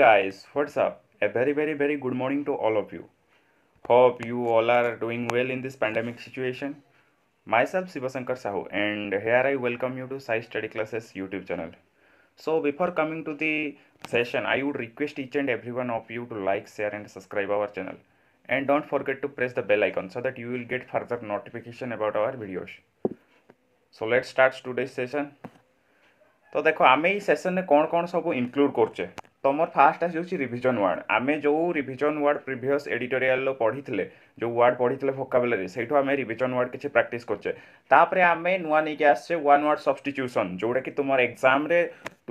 guys what's up a very very very good morning to all of you hope you all are doing well in this pandemic situation myself sivasankar sahu and here i welcome you to sai study classes youtube channel so before coming to the session i would request each and every one of you to like share and subscribe our channel and don't forget to press the bell icon so that you will get further notification about our videos so let's start today's session तो देखो आम ये session ने कौन कौन सब include करचे ତୁମର ଫାର୍ଷ୍ଟ ଆସିଯାଉଛି ରିଭିଜନ୍ ୱାର୍ଡ଼ ଆମେ ଯେଉଁ ରିଭିଜନ୍ ୱାର୍ଡ଼ ପ୍ରିଭିୟସ୍ ଏଡ଼ିଟୋରିଆଲ୍ର ପଢ଼ିଥିଲେ ଯେଉଁ ୱାର୍ଡ଼ ପଢ଼ିଥିଲେ ଭୋକାବୁଲାରୀ ସେଇଠୁ ଆମେ ରିଭିଜନ୍ ୱାର୍ଡ଼ କିଛି ପ୍ରାକ୍ଟିସ୍ କରୁଛେ ତାପରେ ଆମେ ନୂଆ ନେଇକି ଆସିଛେ ୱାନ୍ ୱାର୍ଡ଼ ସବଷ୍ଟିଚ୍ୟୁସନ୍ ଯେଉଁଟାକି ତୁମର ଏକ୍ଜାମ୍ରେ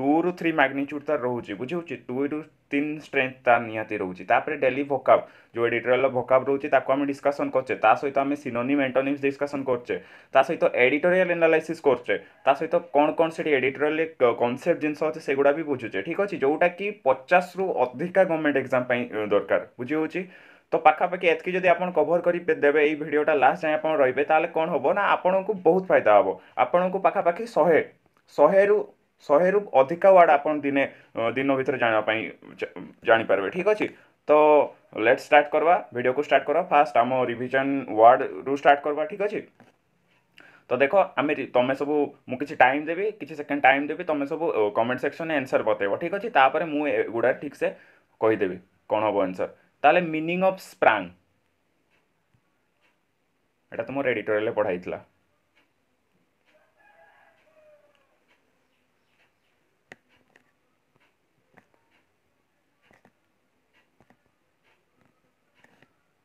ଟୁରୁ ଥ୍ରୀ ମାଗ୍ନିଚ୍ୟୁଡ଼୍ ତା'ର ରହୁଛି ବୁଝି ହେଉଛି ଟୁରୁ তিন ଷ୍ଟ୍ରେଙ୍ଗଥ୍ ତା ନିହାତି ରହୁଛି ତାପରେ ଡେଲି ଭୋକାବ୍ ଯେଉଁ ଏଡ଼ିଟୋରିଆଲ ଭୋକାବ୍ ରହୁଛି ତାକୁ ଆମେ ଡିସ୍କସନ୍ କରୁଛେ ତା ସହିତ ଆମେ ସିନୋନିମ୍ ଏଣ୍ଟୋନିମ୍ସ ଡିସ୍କସନ୍ କରୁଛେ ତା ସହିତ ଏଡ଼ିଟୋରିଆଲ ଆନାଲାଇସିସ୍ କରୁଛେ ତା ସହିତ କ'ଣ କ'ଣ ସେଠି ଏଡ଼ିଟୋରିଆଲ କନସେପ୍ଟ ଜିନିଷ ଅଛି ସେଗୁଡ଼ା ବି ବୁଝୁଛେ ଠିକ୍ ଅଛି ଯେଉଁଟାକି ପଚାଶରୁ ଅଧିକା ଗଭର୍ଣ୍ଣମେଣ୍ଟ ଏକ୍ଜାମ୍ ପାଇଁ ଦରକାର ବୁଝି ହେଉଛି ତ ପାଖାପାଖି ଏତିକି ଯଦି ଆପଣ କଭର କରି ଦେବେ ଏଇ ଭିଡ଼ିଓଟା ଲାଷ୍ଟ ଯାଏଁ ଆପଣ ରହିବେ ତାହେଲେ କ'ଣ ହେବ ନା ଆପଣଙ୍କୁ ବହୁତ ଫାଇଦା ହେବ ଆପଣଙ୍କୁ ପାଖାପାଖି ଶହେ ଶହେରୁ ଶହେରୁ ଅଧିକା ୱାର୍ଡ଼ ଆପଣ ଦିନେ ଦିନ ଭିତରେ ଜାଣିବା ପାଇଁ ଜାଣିପାରିବେ ଠିକ୍ ଅଛି ତ ଲେଟ୍ ଷ୍ଟାର୍ଟ କରିବା ଭିଡ଼ିଓକୁ ଷ୍ଟାର୍ଟ କରିବା ଫାର୍ଷ୍ଟ ଆମ ରିଭିଜନ୍ ୱାର୍ଡ଼ରୁ ଷ୍ଟାର୍ଟ କରିବା ଠିକ୍ ଅଛି ତ ଦେଖ ଆମେ ତମେ ସବୁ ମୁଁ କିଛି ଟାଇମ୍ ଦେବି କିଛି ସେକେଣ୍ଡ ଟାଇମ୍ ଦେବି ତମେ ସବୁ କମେଣ୍ଟ ସେକ୍ସନ୍ରେ ଆନ୍ସର୍ ବତେଇବ ଠିକ୍ ଅଛି ତାପରେ ମୁଁ ଏଗୁଡ଼ା ଠିକ୍ସେ କହିଦେବି କ'ଣ ହେବ ଆନ୍ସର୍ ତାହେଲେ ମିନିଂ ଅଫ୍ ସ୍ପ୍ରାଙ୍ଗ ଏଇଟା ତୁମର ଏଡ଼ିଟୋରିଆଲ୍ରେ ପଢ଼ା ହେଇଥିଲା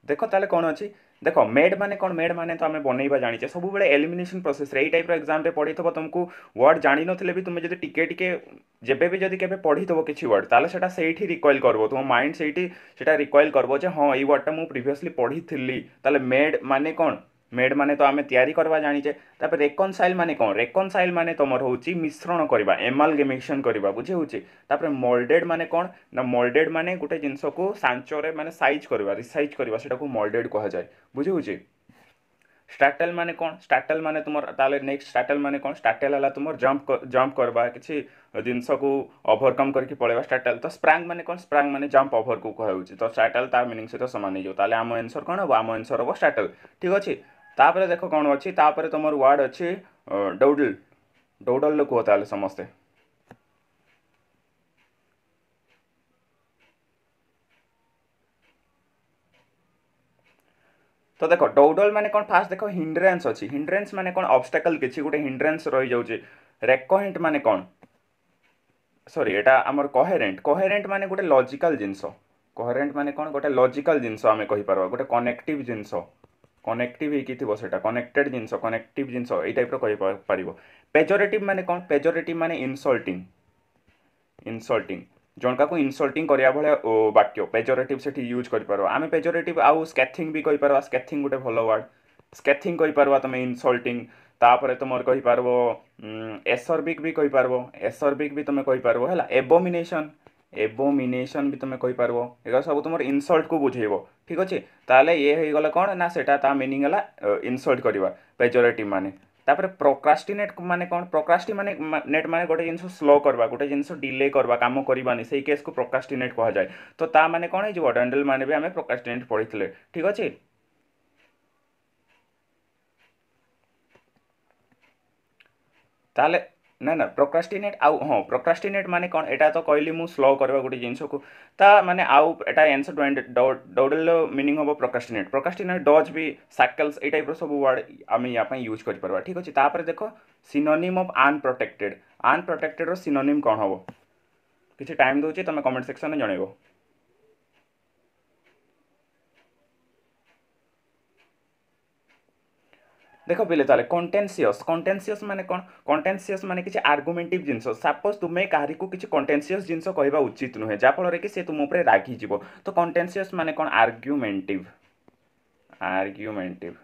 দেখ তাহলে কোণ অছি দেখ মেড মানে কোণ মেড মানে তো আমি বনাইবা জানিছে সবুলে এলিমিনেশন প্রসেসরে এই টাইপর এক্সামে পড়িথব তোমাকে ওয়ার্ড জানি নথিলে বি তুমি যদি টিকে টিকে যেবে বি যদি কেবে পড়িথব কিছু ওয়ার্ড তাহলে সেটা সেইটি রিকয়েল করব তোম মাইন্ড সেইটি সেটা রিকয়েল করব যে হ্যাঁ এই ওয়ার্ডটা মু প্রিভিয়াসলি পড়িথিলি তাহলে মেড মানে কোণ मेड ମାନେ तो आम ତିଆରି କରିବା ଜାଣିଛେ ତାପରେ ରେକନସାଇଲ୍ ମାନେ କ'ଣ ରେକନସାଇଲ୍ ମାନେ ତୁମର ହେଉଛି ମିଶ୍ରଣ କରିବା बुझे କରିବା ବୁଝି ହେଉଛି ତାପରେ ମଲ୍ଡେଡ଼୍ ମାନେ କ'ଣ ନା ମଲ୍ଡେଡ଼୍ ମାନେ ଗୋଟେ ଜିନିଷକୁ ସାଞ୍ଚରେ ମାନେ ସାଇଜ୍ କରିବା ରିସାଇଜ୍ କରିବା ସେଟାକୁ ମଲ୍ଡେଡ଼୍ କୁହାଯାଏ ବୁଝି कौन स्टार्टल मैंने तुम ताले नेक्स्ट स्टार्टल माने कौन स्टार्टल है तुम जम्प जम्प करवा किसी जिनस को ओभरकम करके पलैवा स्टार्टल तो स्प्रांग मैंने कौन स्प्रांग माने जंप ओभर को कहूँ तो स्टार्टल तार मिनिंग सहित सामान हो आम एनसर कौन हम आम एनसर हम स्टार्टल ठीक अच्छे ତାପରେ ଦେଖ କ'ଣ ଅଛି ତାପରେ ତୁମର ୱାର୍ଡ଼ ଅଛି ଡୌଡଲ ଡୌଡଲ କୁହ ତାହେଲେ ସମସ୍ତେ ତ ଦେଖ ଡୌଡଲ ମାନେ କ'ଣ ଫାଷ୍ଟ ଦେଖ ହିଣ୍ଡ୍ରାନ୍ସ ଅଛି ହିଣ୍ଡ୍ରାନ୍ସ ମାନେ କ'ଣ ଅବଷ୍ଟାକଲ୍ କିଛି ଗୋଟେ ହିଣ୍ଡ୍ରାନ୍ସ ରହିଯାଉଛି ରେକଏଣ୍ଟ ମାନେ କ'ଣ ସରି ଏଇଟା ଆମର କହେରେଣ୍ଟ କହେରେଣ୍ଟ ମାନେ ଗୋଟେ ଲଜିକାଲ୍ ଜିନିଷ କହେରେଣ୍ଟ ମାନେ କ'ଣ ଗୋଟେ ଲଜିକାଲ୍ ଜିନିଷ ଆମେ କହିପାରିବା ଗୋଟେ କନେକ୍ଟିଭ୍ ଜିନିଷ କନେକ୍ଟିଭ୍ ହେଇକି ଥିବ ସେଇଟା କନେକ୍ଟେଡ଼୍ ଜିନିଷ କନେକ୍ଟିଭ୍ ଜିନିଷ ଏଇ ଟାଇପ୍ର କହିପାରିବ ପେଜୋରେଟିଭ୍ ମାନେ କ'ଣ ପେଜୋରେଟିଭ୍ ମାନେ ଇନସଲ୍ଟିଂ ଇନସଲ୍ଟିଂ ଜଣକାକୁ ଇନସଲ୍ଟିଂ କରିବା ଭଳିଆ ବାକ୍ୟ ପେଜୋରେଟିଭ୍ ସେଠି ୟୁଜ୍ କରିପାରିବ ଆମେ ପେଜୋରେଟିଭ୍ ଆଉ ସ୍କେଥିଂ ବି କହିପାରିବା ସ୍କେଥିଂ ଗୋଟେ ଭଲ ୱାର୍ଡ଼ ସ୍କେଥିଂ କହିପାରିବା ତୁମେ ଇନସଲ୍ଟିଂ ତାପରେ ତୁମର କହିପାରିବ ଏସର୍ବିକ୍ ବି କହିପାରିବ ଏସର୍ବିକ୍ ବି ତୁମେ କହିପାରିବ ହେଲା ଏବୋମିନେସନ୍ ଏବୋମିନେସନ୍ ବି ତୁମେ କହିପାରିବ ଏଗୁଡ଼ା ସବୁ ତୁମର ଇନସଲ୍ଟକୁ ବୁଝେଇବ ଠିକ୍ ଅଛି ତାହେଲେ ଇଏ ହେଇଗଲା କ'ଣ ନା ସେଇଟା ତା ମିନିଂ ହେଲା ଇନସଲ୍ଟ କରିବା ପେଜୋରେଟିଭ୍ ମାନେ ତାପରେ ପ୍ରୋକ୍ରାଷ୍ଟିନେଟ୍ ମାନେ କ'ଣ ପ୍ରୋକ୍ରାଷ୍ଟି ମାନେ ନେଟ୍ ମାନେ ଗୋଟେ ଜିନିଷ ସ୍ଲୋ କରିବା ଗୋଟେ ଜିନିଷ ଡିଲେ କରିବା କାମ କରିବାନି ସେଇ କେସ୍କୁ ପ୍ରୋକ୍ରାଷ୍ଟିନେଟ୍ କୁହାଯାଏ ତ ତା ମାନେ କ'ଣ ହେଇଯିବ ଡେଣ୍ଡେଲ୍ ମାନେ ବି ଆମେ ପ୍ରୋକ୍ରାଷ୍ଟିନେଟ୍ ପଢ଼ିଥିଲେ ଠିକ୍ ଅଛି ତାହେଲେ ନା ନା ପ୍ରୋକ୍ରାଷ୍ଟିନେଟ୍ ଆଉ ହଁ ପ୍ରୋକ୍ରାଷ୍ଟିନେଟ୍ ମାନେ କ'ଣ ଏଇଟା ତ କହିଲି ମୁଁ ସ୍ଲୋ କରିବା ଗୋଟେ ଜିନିଷକୁ ତା ମାନେ ଆଉ ଏଇଟା ଆନ୍ସର୍ ଡୌଡ଼ିଲ ମିନିଂ ହେବ ପ୍ରୋକ୍ରାଷ୍ଟିନେଟ୍ ପ୍ରୋକ୍ରାଷ୍ଟିନେଟ୍ ଡଜ୍ ବି ସାକଲ୍ସ ଏଇ ଟାଇପ୍ର ସବୁ ୱାର୍ଡ଼ ଆମେ ୟା ପାଇଁ ୟୁଜ୍ କରିପାରିବା ଠିକ୍ ଅଛି ତାପରେ ଦେଖ ସିନୋନିମ୍ ଅଫ୍ ଆନ୍ପ୍ରୋଟେକ୍ଟେଡ଼୍ ଆନ୍ପ୍ରୋଟେକ୍ଟେଡ଼୍ର ସିନୋନିମ୍ କ'ଣ ହେବ କିଛି ଟାଇମ୍ ଦେଉଛି ତୁମେ କମେଣ୍ଟ ସେକ୍ସନ୍ରେ ଜଣାଇବ দেখ ପିଲେ ତାହେଲେ କଣ୍ଟେନ୍ସିୟସ୍ କଣ୍ଟେନ୍ସିୟସ୍ ମାନେ କ'ଣ କଣ୍ଟେନ୍ସିୟସ୍ ମାନେ କିଛି ଆର୍ଗୁମେଣ୍ଟିଭ୍ ଜିନିଷ ସପୋଜ୍ ତୁମେ କାହାରିକୁ କିଛି କଣ୍ଟେନ୍ସିୟସ୍ ଜିନିଷ କହିବା ଉଚିତ ନୁହେଁ ଯାହାଫଳରେ କି ସେ ତୁମ ଉପରେ ରାଗିଯିବ ତ କଣ୍ଟେନ୍ସିୟସ୍ ମାନେ କ'ଣ ଆର୍ଗ୍ୟୁମେଣ୍ଟିଭ୍ ଆର୍ଗ୍ୟୁମେଣ୍ଟିଭ୍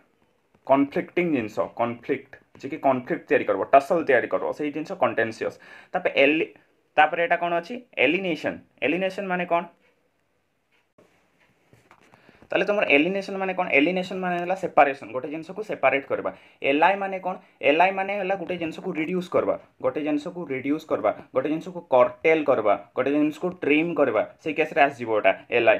କନଫ୍ଲିକ୍ଟିଂ ଜିନିଷ କନଫ୍ଲିକ୍ଟ ଯିଏକି କନଫ୍ଲିକ୍ଟ ତିଆରି କରିବ ଟସଲ୍ ତିଆରି କରିବ ସେଇ ଜିନିଷ କଣ୍ଟେନ୍ସିୟସ୍ ତାପରେ ଏଲି ତାପରେ ଏଇଟା କ'ଣ ଅଛି ଏଲିନେସନ୍ ଏଲିନେସନ୍ ମାନେ କ'ଣ তাহলে তোমার এলিনেসন মানে কোণ এলিনেসন মানে হল সেপারেসন গোটে জিনিসকে সেপারেট করবা এলআই মানে কোণ এলআই মানে হল গোটে জিনিসকে রিডিউস করবা গোটে জিনিসকে রিডিউস করবা গোটে জিনিসকে করটেল করবা গোটে জিনিসকে ট্রিম করবা সেই কেসরে আসিব ওটা এলআই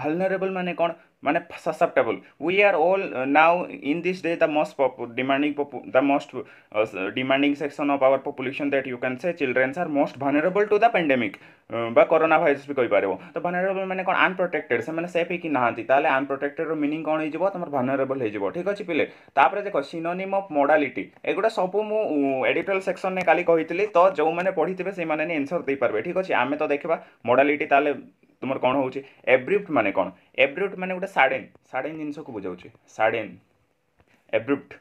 ভালনরেবল মানে কোণ মানে susceptible we are all uh, now in this day the most demanding the most uh, demanding section of our population that you can say children are most vulnerable to the pandemic বা corona virus ବି କହିପାରିବ ତ ଭାନେରେବଲ୍ ମାନେ କ'ଣ ଅନପ୍ରୋଟେକ୍ଟେଡ୍ ସେମାନେ safe ହେଇକି ନାହାନ୍ତି ତାହେଲେ ଅନପ୍ରୋଟେକ୍ଟେଡ୍ର ମିନିଂ କ'ଣ ହେଇଯିବ ତମର ଭାନେରେବଲ୍ ହେଇଯିବ ଠିକ୍ ଅଛି ପିଲେ ତାପରେ ଦେଖ ସିନୋନିମ୍ ଅଫ୍ ମୋଡାଲିଟି ଏଗୁଡ଼ା ସବୁ ମୁଁ ଏଡିଟୋରିଆଲ୍ ସେକ୍ସନ୍ରେ କାଲି କହିଥିଲି ତ ଯେଉଁମାନେ ପଢ଼ିଥିବେ ସେଇମାନେ ଆନ୍ସର୍ ଦେଇପାରିବେ ଠିକ୍ ଅଛି ଆମେ ତ ଦେଖିବା ମୋଡାଲିଟି ତାହେଲେ तुम कौन हो एब्रिप्ट मान कौन एब्रिप्ट मान गोटे साडेन साडेन जिनस को बुझाऊ साडेन एब्रिप्ट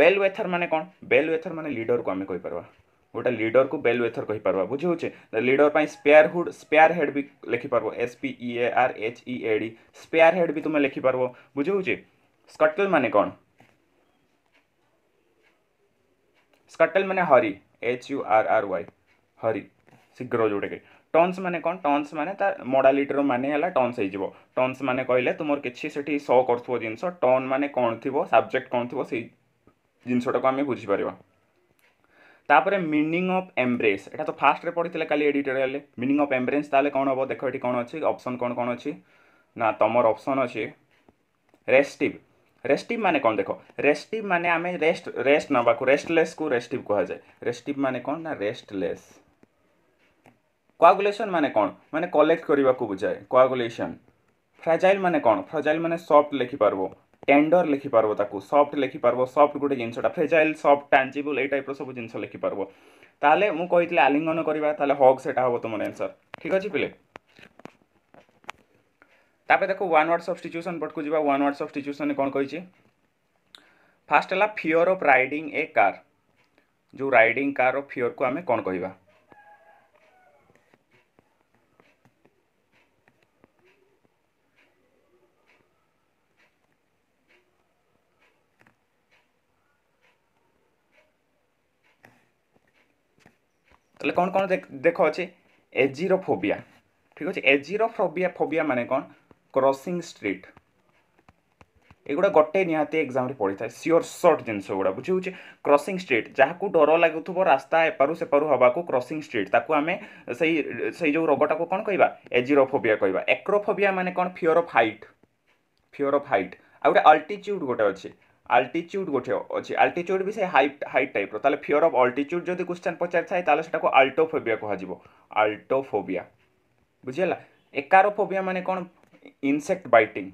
बेल वेथर मान कौन बेल वेथर मान लिडर को आम कहीपर गोटे लिडर को बेल वेथर कही कहीपर बुझे लिडर पर स्पेयर हुड स्पेयर हेड भी लिखिपार एसपी आर एच इ ए स्पेयर हेड भी तुम्हें लिखिपार बुझे स्कटल मान कौन स्कटल मान hurry H U R R Y hurry शीघ्र जोटा ଟନ୍ସ ମାନେ କ'ଣ ଟନ୍ସ ମାନେ ତା ମଡ଼ାଲିଟିର ମାନେ ହେଲା ଟନ୍ସ ହେଇଯିବ ଟନ୍ସ ମାନେ କହିଲେ ତୁମର କିଛି ସେଠି ସ କରୁଥିବ ଜିନିଷ ଟନ୍ ମାନେ କ'ଣ ଥିବ ସବଜେକ୍ଟ କ'ଣ ଥିବ ସେଇ ଜିନିଷଟାକୁ ଆମେ ବୁଝିପାରିବା ତାପରେ ମିନିଂ ଅଫ୍ ଏମ୍ବ୍ରେସ୍ ଏଇଟା ତ ଫାର୍ଷ୍ଟରେ ପଢ଼ିଥିଲେ କାଲି ଏଡ଼ିଟୋରିଆଲରେ ମିନିଂ ଅଫ୍ ଏମ୍ବ୍ରେସ୍ ତାହେଲେ କ'ଣ ହେବ ଦେଖ ଏଠି କ'ଣ ଅଛି ଅପସନ୍ କ'ଣ କ'ଣ ଅଛି ନା ତୁମର ଅପସନ୍ ଅଛି ରେଷ୍ଟିଭ୍ ରେଷ୍ଟିଭ୍ ମାନେ କ'ଣ ଦେଖ ରେଷ୍ଟିଭ୍ ମାନେ ଆମେ ରେଷ୍ଟ ରେଷ୍ଟ ନେବାକୁ ରେଷ୍ଟଲେସ୍କୁ ରେଷ୍ଟିଭ୍ କୁହାଯାଏ ରେଷ୍ଟିଭ୍ ମାନେ କ'ଣ ନା ରେଷ୍ଟଲେସ୍ কোয়াগুলেশন মানে কোণ মানে কলেক্ট করা বুঝায় কোয়াগুলেশন ফ্রাজাইল মানে কোণ ফ্রাজাইল মানে সফট লেখিপারব টেন্ডর লেখিপারব তাকে সফট লেখিপারব সফট গোটে জিনিসটা ফ্রেজাইল সফট টাঞ্জিবল এই টাইপ্র সব জিনিস লেখিপারব তাহলে মু কইলে আলিঙ্গন করা তাহলে হগ সেটা হব তোমার আনসর ঠিক আছে পিলে তাপরে দেখো ওয়ান ওয়ার্ড সবস্টিচ্ୟୁସନ পটকু যা ওয়ান ওয়ার্ড সবস্টিଚ୍ୟୁସନ কোণ কইছে ফার্স্ট হল ফিওর অফ রাইডিং এ কার যে রাইডিং কার ফিওর কু আমি কোণ কহবা তাহলে কোণ কোণ দেখ অছে এজিরোফোবিয়া ঠিক আছে এজিরোফোবিয়া ফোবিয়া মানে কোণ ক্রসিং স্ট্রিট এগুলা গোটে নিহতি এক্সামে পড়িথায় সিওর শর্ট জিনিস গুড়া বুঝি হচ্ছে ক্রসিং স্ট্রিট যাহাকু ডর লাগুথব রাস্তা এপারু সেপারু হওয়াকু ক্রসিং স্ট্রিট তাকে আমি সেই সেই যে রোগটা কোণ কইবা এজিরোফোবিয়া কইবা একরোফোবিয়া মানে কোণ fear of height fear of height আউ গোটে অল্টিচ্ୟୁড গোটে অছে আল্টিচ্যুড গোটে অছি আল্টিচ্যুড বি সে হাইট হাইট টাইপ্র তাহলে ফিওর অফ অল্টিচ্যুড যদি কোশ্চেন পচারি থাকে তাহলে সেটাকে আল্টোফোবিয়া কুহযিব আল্টোফোবিয়া বুঝিলা একারোফোবিয়া মানে কোণ ইনসেক্ট বাইটিং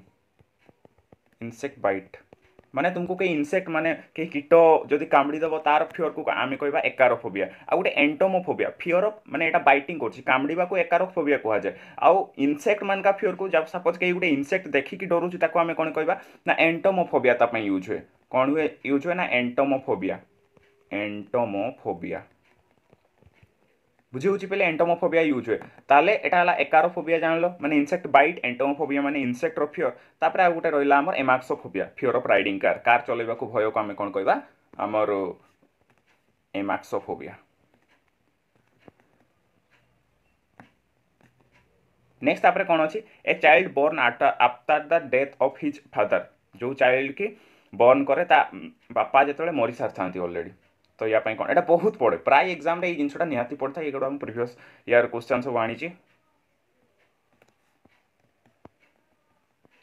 ইনসেক্ট বাইট ମାନେ ତୁମକୁ କେହି ଇନସେକ୍ଟ ମାନେ କେହି କୀଟ ଯଦି କାମୁଡ଼ି ଦେବ ତା'ର ଫିଅରକୁ ଆମେ କହିବା ଏକାରୋଫୋବିଆ ଆଉ ଗୋଟେ ଏଣ୍ଟୋମୋଫୋବିଆ ଫିଅର ମାନେ ଏଇଟା ବାଇଟିଂ କରୁଛି କାମୁଡ଼ିବାକୁ ଏକାରୋଫୋବିଆ କୁହାଯାଏ ଆଉ ଇନସେକ୍ଟ ମାନକା ଫିଅରକୁ ସପୋଜ୍ କେହି ଗୋଟେ ଇନସେକ୍ଟ ଦେଖିକି ଡରୁଛି ତାକୁ ଆମେ କ'ଣ କହିବା ନା ଏଣ୍ଟୋମୋଫୋବିଆ ତା ପାଇଁ ୟୁଜ୍ ହୁଏ କ'ଣ ହୁଏ ୟୁଜ୍ ହୁଏ ନା ଏଣ୍ଟୋମୋଫୋବିଆ ଏଣ୍ଟୋମୋଫୋବିଆ বুঝিহচ্ছে পেলে ଏଣ୍ଟୋମୋଫୋବିଆ ୟୁଜ୍ ହୁଏ ତାହେଲେ ଏଇଟା ହେଲା ଏକାରୋଫୋବିଆ ଜାଣିଲ ମାନେ ଇନସেক্ট ବାଇଟ୍ ଏଣ୍ଟୋମୋଫୋବିଆ ମାନେ ଇନସেক্ଟର ଫିଅର ତାପରେ ଆଉ ଗୋଟେ ରହିଲା ଆମର amaxophobia fear of riding car car ଚଲେଇବାକୁ ଭୟକୁ ଆମେ କ'ଣ କହିବା ଆମର ଏମାକ୍ସୋଫୋବିଆ ନେକ୍ସଟ ତାପରେ କ'ଣ ଅଛି a child born after the death of his father ଯେଉଁ ଚାଇଲ୍ଡ କି ବର୍ନ କରେ ତା ବାପା ଯେତେବେଳେ ମରିସାରିଥାନ୍ତି ଅଲରେଡ଼ି ତ ୟା ପାଇଁ କ'ଣ ଏଇଟା ବହୁତ ପଡ଼େ ପ୍ରାୟ ଏକ୍ଜାମ୍ରେ ଏଇ ଜିନିଷଟା ନିହାତି ପଡ଼ିଥାଏ ଏଗୁଡ଼ା ଆମେ ପ୍ରିଭିୟସ୍ ଇୟର୍ କୋଶ୍ଚିନ୍ ସବୁ ଆଣିଛି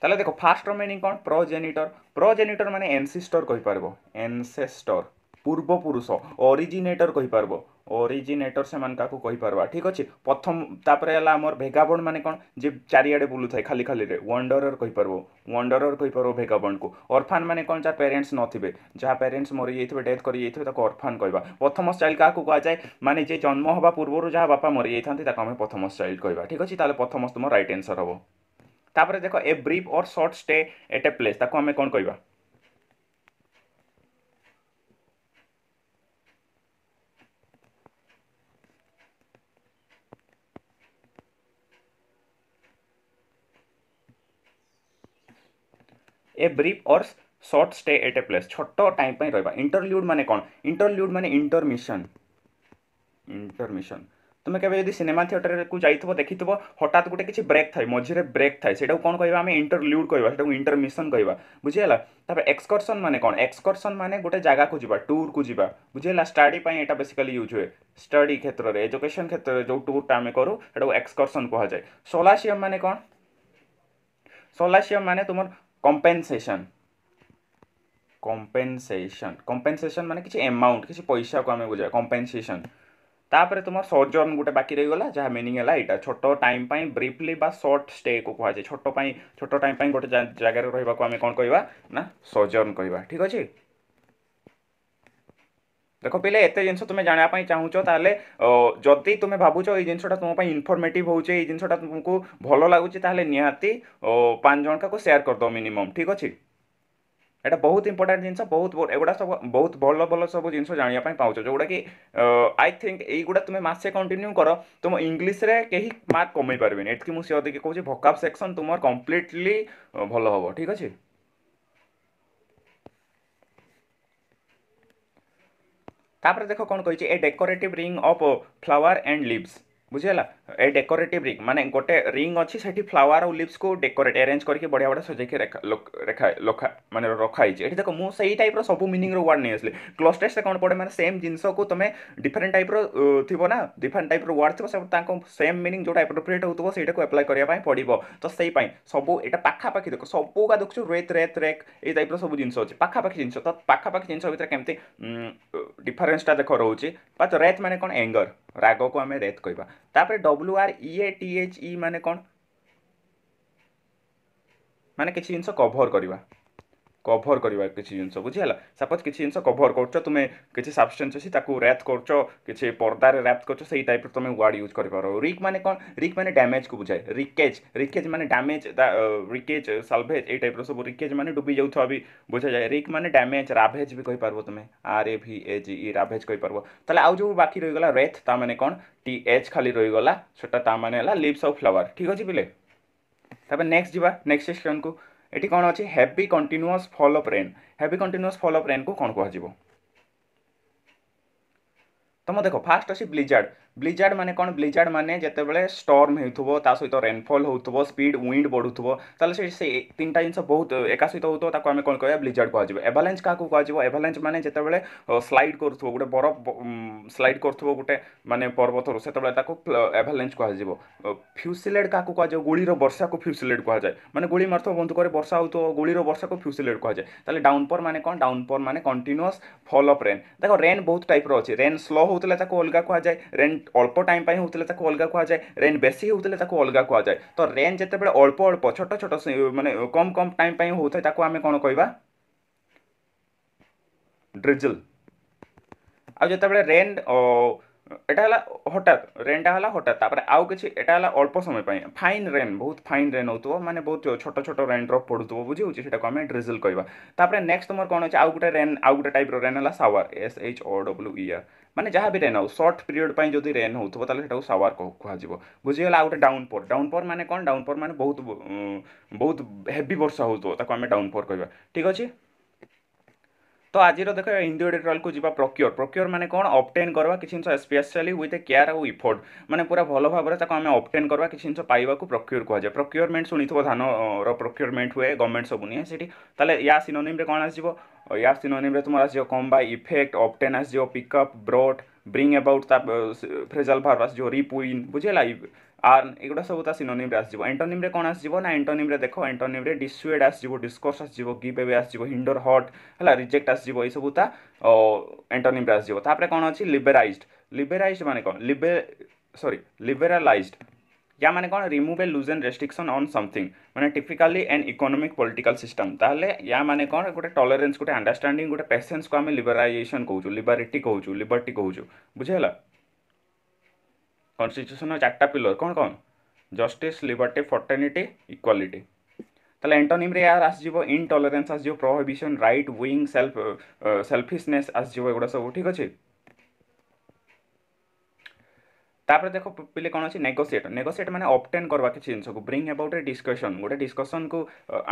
ତାହେଲେ ଦେଖ ଫାର୍ଷ୍ଟର ମିନିଂ କ'ଣ ପ୍ରୋଜେନିଟର ପ୍ରୋଜେନିଟର ମାନେ ଏନସିଷ୍ଟର କହିପାରିବ ଏନସେଷ୍ଟର ପୂର୍ବପୁରୁଷ ଅରିଜିନେଟର କହିପାରିବ অরিজিনেটর সে কাকু কইপারবা ঠিক আছে প্রথম তাপরে হল আমার ভেগাবন্ড মানে কোণ যে চারিআড়ে বুলু থাকে খালি খালিরে ওয়ান্ডরর কইপারব ওয়ান্ডরর কইপারব ভেগাবন্ডকু অরফান মানে কোণ যার প্যারেন্টস নথিবে যা প্যারেন্টস মরি যাইথিবে ডেথ করি যাইথিবে তাকে অরফান কইবা প্রথম চাইল্ড কাকু কুযায় মানে যে জন্ম হওয়া পূর্বর যা বাপা মরি যাইথান্তি তাকে আমি প্রথম চাইল্ড কইবা ঠিক আছে তাহলে প্রথম তোমার রাইট আনসর হব তাপরে দেখ a brief or short stay at a place তাকে আমি কোণ কইবা a brief or short stay at a place ଛୋଟ ଟାଇମ୍ ପାଇଁ ରହିବା ଇଣ୍ଟରଲ୍ୟୁଡ୍ ମାନେ କ'ଣ ଇଣ୍ଟରଲ୍ୟୁଡ୍ ମାନେ ଇଣ୍ଟରମିଶନ୍ ଇଣ୍ଟରମିଶନ୍ তুমি কেবে যদি সিনেমা থিয়েটরকু যাইথিব দেখিথিব হঠাৎ গোটে কিছু ব্রেক থাকে মঝিরে ব্রেক থাকে সেটা কোণ কহবা আমি ইন্টরল্যুড কহবা সেটা ইন্টরমিশন কহবা বুঝিগেলা তারপরে এক্সকরসন মানে কোণ এক্সকরসন মানে গোটে জায়গাকু যা ট্যুরকু যা বুঝিগেলা স্টাডি পাই এটা বেসিকালি ইউজ হুয়ে স্টাডি ক্ষেত্রে এজুকেশন ক্ষেত্রে যে ট্যুরটা আমি করু সেটা এক্সকরসন কুহযায় সোলাসিয়াম মানে কোণ সোলাসিয়াম মানে তোমার କମ୍ପେନସେସନ୍ କମ୍ପେନସେସନ୍ କମ୍ପେନସେସନ୍ ମାନେ କିଛି ଏମାଉଣ୍ଟ କିଛି ପଇସାକୁ ଆମେ ବୁଝା କମ୍ପେନସେସନ୍ ତାପରେ ତୁମର ସଜର୍ନ ଗୋଟେ ବାକି ରହିଗଲା ଯାହା ମିନିଂ ହେଲା ଏଇଟା ଛୋଟ ଟାଇମ୍ ପାଇଁ ବ୍ରିଫଲି ବା ସର୍ଟ ଷ୍ଟେକୁ କୁହାଯାଏ ଛୋଟ ପାଇଁ ଛୋଟ ଟାଇମ୍ ପାଇଁ ଗୋଟେ ଜାଗାରେ ରହିବାକୁ ଆମେ କ'ଣ କହିବା ନା ସଜର୍ନ କହିବା ଠିକ୍ ଅଛି ଦେଖ ପିଲେ ଏତେ ଜିନିଷ ତୁମେ ଜାଣିବା ପାଇଁ ଚାହୁଁଛ ତାହେଲେ ଯଦି ତୁମେ ଭାବୁଛ ଏଇ ଜିନିଷଟା ତୁମ ପାଇଁ ଇନଫର୍ମେଟିଭ୍ ହେଉଛି ଏଇ ଜିନିଷଟା ତୁମକୁ ଭଲ ଲାଗୁଛି ତାହେଲେ ନିହାତି ପାଞ୍ଚ ଜଣକାକୁ ସେୟାର କରିଦେବ ମିନିମମ୍ ଠିକ୍ ଅଛି ଏଇଟା ବହୁତ ଇମ୍ପୋର୍ଟାଣ୍ଟ ଜିନିଷ ବହୁତ ଏଗୁଡ଼ା ସବୁ ବହୁତ ଭଲ ଭଲ ସବୁ ଜିନିଷ ଜାଣିବା ପାଇଁ ପାଉଛ ଯେଉଁଗୁଡ଼ାକି ଆଇ ଥିଙ୍କ ଏଇଗୁଡ଼ା ତୁମେ ମାସେ କଣ୍ଟିନ୍ୟୁ କର ତୁମ ଇଂଲିଶରେ କେହି ମାର୍କ କମେଇ ପାରିବେନି ଏଠିକି ମୁଁ ସିଓର ଦେଇକି କହୁଛି ଭକାପ୍ ସେକ୍ସନ୍ ତୁମର କମ୍ପ୍ଲିଟଲି ଭଲ ହେବ ଠିକ୍ ଅଛି তাপরে দেখো কোণ কইছে a decorative ring of flower and leaves बुझेगा ए डेकोरेट रिंग माने गोटे रिंग अच्छी से फ्लावर और लिप्स को डेकोरेट अरेंज करके बढ़िया बढ़िया सजा के रखा लोखा मैंने रखाई है देख मुझ टाइप रु मिनिंग वार्ड नहीं आसली क्लस से कौन पड़े मैंने सेम जिनस को तुम्हें डिफरेन्ट टाइप रो ना डिफरेन्ट टाइप रार्ड थी सेम मिनिंग जो एप्रोप्रिएट होता को एप्लाय करने पड़ो तो से सब ये पाखापाखी देख सब देखो रेत रेत रेक ये टाइप रुप जिन अच्छे पाखापाखी जिन तो पाखापाखी जिन भर के डिफरेन्सटा देख रोच रेत मैंने कौन एंगर ରାଗକୁ ଆମେ ରେଥ୍ କହିବା ତାପରେ ଡବ୍ଲୁ ଆର୍ ଇ ଏ ଟି ଏଚ୍ ଇ ମାନେ କ'ଣ ମାନେ କିଛି ଜିନିଷ କଭର୍ କରିବା କଭର୍ କରିବା କିଛି ଜିନିଷ ବୁଝିହେଲା ସପୋଜ୍ କିଛି ଜିନିଷ କଭର୍ କରୁଛ ତୁମେ କିଛି ସବଷ୍ଟାନ୍ସ ଅଛି ତାକୁ ର୍ୟାପ୍ କରୁଛ କିଛି ପର୍ଦ୍ଦାରେ ର୍ୟାପ୍ କରୁଛ ସେଇ ଟାଇପ୍ର ତୁମେ ୱାର୍ଡ଼ ୟୁଜ୍ କରିପାର ରିକ୍ ମାନେ କ'ଣ ରିକ୍ ମାନେ ଡ୍ୟାମେଜ୍କୁ ବୁଝାଏ ରିକେଜ୍ ରିକେଜ୍ ମାନେ ଡ୍ୟାମେଜ୍ ରିକେଜ୍ ସାଲ୍ଭେଜ୍ ଏଇ ଟାଇପ୍ର ସବୁ ରିକେଜ୍ ମାନେ ଡୁବି ଯାଉଥିବା ବି ବୁଝାଯାଏ ରିକ୍ ମାନେ ଡ୍ୟାମେଜ୍ ରାଭେଜ୍ ବି କହିପାରିବ ତୁମେ ଆର୍ ଏ ଭି ଏ ଜି ଇ ରାଭେଜ୍ କହିପାରିବ ତାହେଲେ ଆଉ ଯେଉଁ ବାକି ରହିଗଲା ରେଥ୍ ତା ମାନେ କ'ଣ ଟି ଏଚ୍ ଖାଲି ରହିଗଲା ସେଟା ତା ମାନେ ହେଲା ଲିପ୍ସ ଆଉ ଫ୍ଲାୱାର୍ ଠିକ୍ ଅଛି ପିଲେ ତାପରେ ନେକ୍ସଟ ଯିବା ନେକ୍ସଟ ସେକ୍ସନକୁ এটি କ'ଣ ଅଛି heavy continuous fall of rain heavy continuous fall of ରେନ୍କୁ କ'ଣ କୁହାଯିବ ତୁମ ଦେଖ ଫାର୍ଷ୍ଟ ଅଛି ବ୍ଲିଜାର୍ଡ଼ ବ୍ଲିଜାର୍ଡ଼ ମାନେ କ'ଣ ବ୍ଲିଜାର୍ଡ଼ ମାନେ ଯେତେବେଳେ ଷ୍ଟର୍ମ ହେଉଥିବ ତା ସହିତ ରେନ୍ଫଲ୍ ହେଉଥିବ ସ୍ପିଡ୍ ୱିଣ୍ଡ ବଢ଼ୁଥିବ ତାହେଲେ ସେ ସେ ତିନିଟା ଜିନିଷ ବହୁତ ଏକା ସହିତ ହେଉଥିବ ତାକୁ ଆମେ କ'ଣ କହିବା ବ୍ଲିଜାର୍ଡ଼ କୁହାଯିବ ଏଭାଲେନ୍ସ କାହାକୁ କୁହାଯିବ ଏଭାଲେନ୍ସ ମାନେ ଯେତେବେଳେ ସ୍ଲାଇଡ୍ କରୁଥିବ ଗୋଟେ ବରଫ ସ୍ଲାଇଡ୍ କରୁଥିବ ଗୋଟେ ମାନେ ପର୍ବତରୁ ସେତେବେଳେ ତାକୁ ଏଭାଲେନ୍ସ କୁହାଯିବ ଫ୍ୟୁସିଲେଡ୍ କାହାକୁ କୁହାଯିବ ଗୁଳିର ବର୍ଷାକୁ ଫ୍ୟୁସିଲେଡ୍ କୁହାଯାଏ ମାନେ ଗୁଳି ମାରୁଥିବ ବନ୍ଧୁ କରି ବର୍ଷା ହେଉଥିବ ଗୁଳିର ବର୍ଷାକୁ ଫ୍ୟୁସିଲେଡ୍ କୁହାଯାଏ ତାହେଲେ ଡାଉନପୋର୍ ମାନେ କ'ଣ ଡାଉନପୋର୍ ମାନେ କଣ୍ଟିନ୍ୟୁଅସ୍ ଫଲ୍ ଅଫ୍ ରେନ୍ ଦେଖ ରେନ୍ ବହୁତ ଟାଇପ୍ର ଅଛି ରେନ୍ ସ୍ଲୋ ହେଉଥିଲା ତାକୁ ଅଲଗା କୁହାଯାଏ ରେନ୍ ରେଣ୍ଟ ଅଳ୍ପ ଟାଇମ୍ ପାଇଁ ହେଉଥିଲେ ତାକୁ ଅଲଗା କୁହାଯାଏ ରେଣ୍ଟ ବେଶୀ ହେଉଥିଲେ ତାକୁ ଅଲଗା କୁହାଯାଏ ତ ରେଣ୍ଟ ଯେତେବେଳେ ଅଳ୍ପ ଅଳ୍ପ ଛୋଟ ଛୋଟ ମାନେ କମ୍ କମ୍ ଟାଇମ୍ ପାଇଁ ହେଉଥାଏ ତାକୁ ଆମେ କ'ଣ କହିବା ଡ୍ରିଜଲ୍ ଆଉ ଯେତେବେଳେ ରେଣ୍ଟ এটা হল হঠাৎ রেনটা হল হঠাৎ তাপরে আউ কিছু এটা হল অল্প সময় পাই ফাইন রেন বহুত ফাইন রেন হউথব মানে বহুত ছোট ছোট রেন ড্রপ পড়ুথব বুঝি হচ্ছে সেটাকে আমি ড্রিজল কহবা তাপরে নেক্সট তোমার কোণ আছে আউ গোটে রেন আউ গোটে টাইপর রেন হল shower S H O W E R ମାନେ ଯାହା ବି ରେନ୍ ହେଉ ସର୍ଟ ପିରିୟଡ଼ ପାଇଁ ଯଦି ରେନ୍ ହେଉଥିବ ତାହେଲେ ସେଟାକୁ ସାୱାର କୁହାଯିବ ବୁଝିଗଲା ଆଉ ଗୋଟେ ଡାଉନ୍ ପୋର୍ ଡାଉନ୍ ପୋର୍ ମାନେ କ'ଣ ଡାଉନ୍ ପୋର୍ ମାନେ ବହୁତ ବହୁତ ହେଭି ବର୍ଷା ହେଉଥିବ ତାକୁ ଆମେ ଡାଉନ୍ ପୋର୍ କହିବା ଠିକ୍ ଅଛି ତ ଆଜିର ଦେଖ ଇଣ୍ଡିଭିଜୁଆଲ୍କୁ ଯିବା ପ୍ରକ୍ୟୋର ପ୍ରକ୍ୟୋର ମାନେ କ'ଣ ଅପ୍ଟେନ୍ କରିବା କିଛି ଜିନିଷ ସ୍ପେଶାଲି ୱିଥ୍ ଏ କେୟାର ଆଉ ଇଫୋର୍ଟ ମାନେ ପୁରା ଭଲ ଭାବରେ ତାକୁ ଆମେ ଅପ୍ଟେନ୍ କରିବା କିଛି ଜିନିଷ ପାଇବାକୁ ପ୍ରକ୍ୟୋର କୁହାଯାଏ ପ୍ରକ୍ୟୋରମେଣ୍ଟ ଶୁଣିଥିବ ଧାନର ପ୍ରକ୍ୟୋରମେଣ୍ଟ ହୁଏ ଗଭର୍ଣ୍ଣମେଣ୍ଟ ସବୁ ନିଏ ସେଠି ତାହେଲେ ୟା ସିନୋନିମ୍ରେ କ'ଣ ଆସିଯିବ ୟା ସିନୋନିମ୍ରେ ତୁମର ଆସିଯିବ କମ୍ବା ଇଫେକ୍ଟ ଅପ୍ଟେନ୍ ଆସିଯିବ ପିକଅପ୍ ବ୍ରଟ୍ ବ୍ରିଙ୍ଗ ଆବାଉଟ୍ ତା ଫ୍ରେଜାଲ୍ ଭାର୍ବ ଆସିଯିବ ରିପୁଇନ୍ ବୁଝିହେଲା आर्न एगुटा सब सिनोनिम्रे आसो एंटोनिम्रे कौन आसना एंटोनिम्रे देख एंटोनिम्रे डिस्वेड आसो डिस्कस आसो गिप एवे आसो हिंडोर हट है रिजेक्ट आसो यू ता एंटोनिम्रे आसपे कौन अच्छी लिबेराइज लिबेराइज मैंने कौन लिबे सरी लिबेरालाइज या मैंने कौन रिमुव ए लुज एंड रेस्ट्रिक्शन अन् समथिंग मैंने typically and economic political system ताले या मैंने कौन गोटे टलरेन्स गोटे अंडरस्टाँंग गोटे पेसेन्स को आम लिबराइजेसन कौ लिबरीटी कौ लिबर्टी कौ बुझेगा কনস্টিটিউশনের চারটা পিলর কোণ কোণ জস্টিস লিবর্টি ফর্টেনিটি ইকুয়ালিটি তাহলে এন্টোনিমে ইয়ার আসিব ইনটলেরেন্স আসিব prohibition right wing self selfishness আসিব এগুলা সব ঠিক আছে তাপরে দেখো পিলে কোণ আছে নেগোসিয়েট নেগোসিয়েট মানে অবটেন করবা কিছু জিনিসকে ব্রিং এবাউট এ ডিসকসন গোটে ডিসকসন কু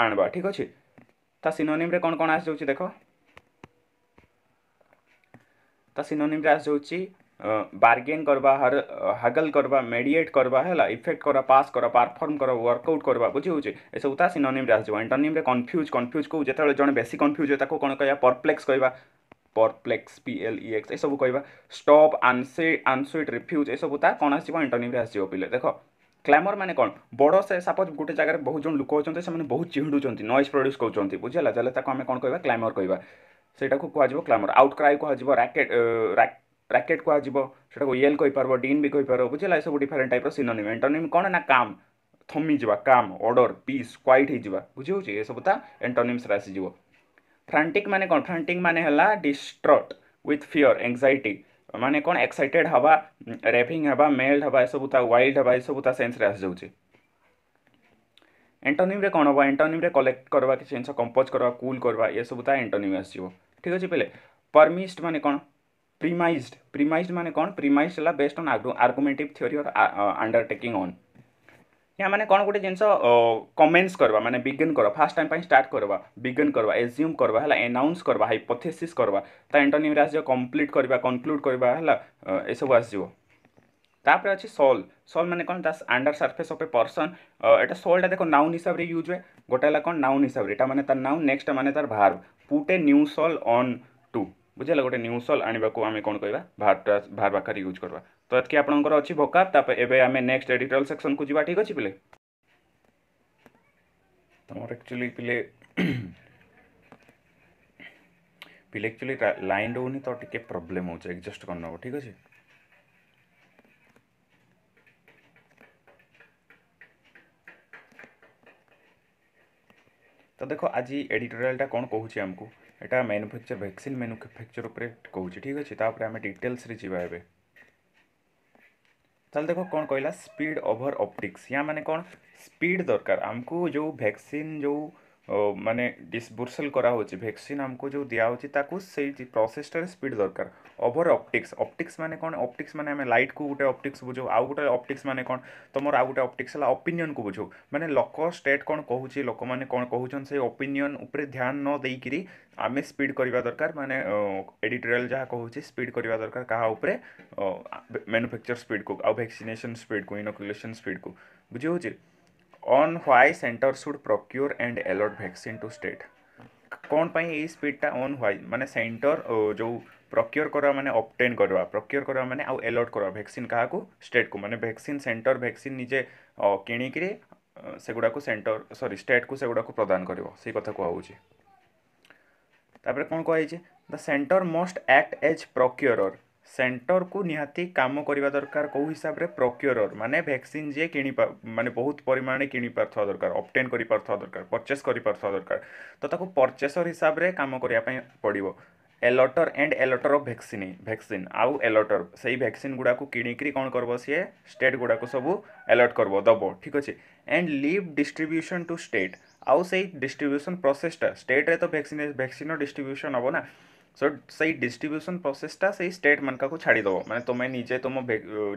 আনবা ঠিক আছে তা সিনোনিমে কোণ কোণ আসি যাচ্ছে দেখো তা সিনোনিমে আসি যাচ্ছে बार्गेन करवा हर हागल करवा मेडिएट करवा है इफेक्ट करवा पास करवा परफॉर्म कर वर्कआउट करवा बुझे हो सब उतार सिनोनिम आसो एंटोनिम कन्फ्यूज कन्फ्यूज को जो जो बेस कन्फ्यूज है कौन कह परप्लेक्स कहवा perplex P L E X U कह स्टप आनसे आनसुइट रिफ्यूज यू ता कौन आस एंटोनिम आसो पे देख क्लैमर मैंने कौन बड़ से सपोज गोटे जगह बहुत जन लोक अच्छे से बहुत चिहुड़ नएज प्रड्यूस कर बुझेगा जैसे आम कौन कह क्लैमर कह सहीटा को क्लैमर आउट क्राए कह राकेट कहटा को येल कहीपार डीन भी कहीपार बुझेगा सब डिफरेन्ट टाइप्र सिनोनिम एंटोनिम कौन ना काम थमी जावा काम अर्डर पीस क्वैट होगा बुझे ये सब एंटोनिम्स आसीज फ्रांटिक मैंने कौन फ्रांटिक मानला डिस्ट्रट विथ फियर एंगजाइट मैंने कौन एक्साइटेड हवा रेफिंग हवा मेल्ड हवा यह सबूत वाइल्ड हवा यह सबूत सेन्स एंटोनिम्रे कौन हम एंटोनिम कलेक्ट करवा किसी जिन कंपोज करवा कुल करवा यह सबूत एंटोनिम आसो ठीक अच्छे पहले परमिस्ड मैंने कौन प्रिमाइज प्रीमाइज्ड माने कौन प्रिमाइज है बेस्ड ऑन आर्गुमेटिव थ्योरी और अंडरटेकिंग ऑन यहाँ मैंने कौन गोटे जिनस कमेन्ट्स करवा मैंने बिगिन करवा फास्ट टाइम स्टार्ट करवा बिगिन करवा एज्यूम करवा है एनाउन्स करवा हाइपोथेसीस करवा ता एंटोनिम आस कम्प्लीट करवा कनक्लूड करवा है एसबू आसो अच्छे सोल सोल मैंने कौन ता under surface of a person एटा सोलटा देख नाउन हिसाब से यूज हुए गोटे कौन नाउन हिसाब से मैंने तार नाउन नेक्स्ट मैंने तार भार्व पुटे न्यू सोल अन् टू ବୁଝିଲା ଗୋଟେ ନ୍ୟୁସଲ୍ ଆଣିବାକୁ ଆମେ କ'ଣ କହିବା ଭାରଟା ଭାର ବାକାର ୟୁଜ୍ କରିବା ତ ଏତିକି ଆପଣଙ୍କର ଅଛି ଭୋକାବ୍ ତାପରେ ଏବେ ଆମେ ନେକ୍ସଟ ଏଡିଟୋରିଆଲ ସେକ୍ସନକୁ ଯିବା ଠିକ୍ ଅଛି ପିଲେ ତମର ଆକ୍ଚୁଆଲି ପିଲେ ପିଲେ ଆକ୍ଚୁଆଲି ଲାଇନ୍ ରହୁନି ତ ଟିକେ ପ୍ରୋବ୍ଲେମ୍ ହେଉଛି ଏଡ଼ଜଷ୍ଟ କରିନେବ ଠିକ୍ ଅଛି ତ ଦେଖ ଆଜି ଏଡ଼ିଟୋରିଆଲଟା କ'ଣ କହୁଛି ଆମକୁ यहाँ मैनुफैक्चर भैक्सीन मैनुफैक्चर उपर कौ ठीक अच्छे तापर आम डिटेल्स जावा एवं चल देख कौन कहला स्पीड ओवर ऑप्टिक्स या मैंने कौन स्पीड दरकार आमको जो भैक्सीन जो मानने डिसबुर्सल भैक्सीन आमको जो दिखाई से प्रोसेसटार स्पीड दरकार ओभर अप्टिक्स अप्टिक्स मैंने कौन अप्टिक्स मैंने लाइट को गोटे अप्टिक्स बुझ आउ गए अप्टिक्स मैंने कौन तुम आउ गोटे अप्टिक्स है ओपिनियन को बुझ मैंने लक स्टेट कौन कौन लोक मैंने कौन कौन से ओपिनियन ध्यान न देकर आम स्पीड करवा दरकार मैंने एडिटोरियाल जहाँ कहे स्पीड करवा दरकार क्या मैनुफैक्चर स्पीड को आउ भैक्सीनेसन स्पीड को इनोकुलेसन स्पीड को बुझे on why centre should procure and allot vaccine to state କ'ଣ ପାଇଁ ଏଇ ସ୍ପିଡ଼୍ଟା ଅନ୍ ହ୍ୱାଇ ମାନେ ସେଣ୍ଟର ଯେଉଁ ପ୍ରକ୍ୟୋର କରିବା ମାନେ ଅପଟେନ୍ କରିବା ପ୍ରକ୍ୟୋର କରିବା ମାନେ ଆଉ ଏଲର୍ଟ କରିବା ଭ୍ୟାକ୍ସିନ୍ କାହାକୁ ଷ୍ଟେଟ୍କୁ ମାନେ ଭ୍ୟାକ୍ସିନ୍ ସେଣ୍ଟର ଭ୍ୟାକ୍ସିନ୍ ନିଜେ କିଣିକିରି ସେଗୁଡ଼ାକୁ ସେଣ୍ଟର ସରି ଷ୍ଟେଟ୍କୁ ସେଗୁଡ଼ାକୁ ପ୍ରଦାନ କରିବ ସେଇ କଥା କୁହାହେଉଛି ତାପରେ କ'ଣ କୁହାଯାଇଛି the centre must act as procurer ସେଣ୍ଟରକୁ ନିହାତି କାମ କରିବା ଦରକାର କେଉଁ ହିସାବରେ ପ୍ରକ୍ୟୁରର୍ ମାନେ ଭ୍ୟାକ୍ସିନ୍ ଯିଏ କିଣି ମାନେ ବହୁତ ପରିମାଣରେ କିଣିପାରୁଥିବା ଦରକାର ଅବଟେନ୍ କରିପାରୁଥିବା ଦରକାର ପରଚେସ୍ କରିପାରୁଥିବା ଦରକାର ତ ତାକୁ ପରଚେସର୍ ହିସାବରେ କାମ କରିବା ପାଇଁ ପଡ଼ିବ allotter and allotter of vaccine vaccine ଆଉ ଏଲଟର୍ ସେଇ ଭ୍ୟାକ୍ସିନ୍ ଗୁଡ଼ାକୁ କିଣିକିରି କ'ଣ କରିବ ସିଏ ଷ୍ଟେଟ୍ ଗୁଡ଼ାକୁ ସବୁ ଏଲଟ୍ କରିବ ଦେବ ଠିକ୍ ଅଛି and leave distribution to state ଆଉ ସେଇ ଡିଷ୍ଟ୍ରିବ୍ୟୁସନ୍ ପ୍ରୋସେସ୍ଟା ଷ୍ଟେଟ୍ରେ ତ ଭ୍ୟାକ୍ସିନ୍ ଭ୍ୟାକ୍ସିନ୍ର ଡିଷ୍ଟ୍ରିବ୍ୟୁସନ୍ ହେବ ନା ಸೊ ସେଇ ଡିଷ୍ଟ୍ରିବ୍ୟୁସନ୍ ପ୍ରୋସେସ୍ଟା ସେଇ ଷ୍ଟେଟ୍ମାନଙ୍କକୁ ଛାଡ଼ିଦେବ ମାନେ ତୁମେ ନିଜେ ତୁମ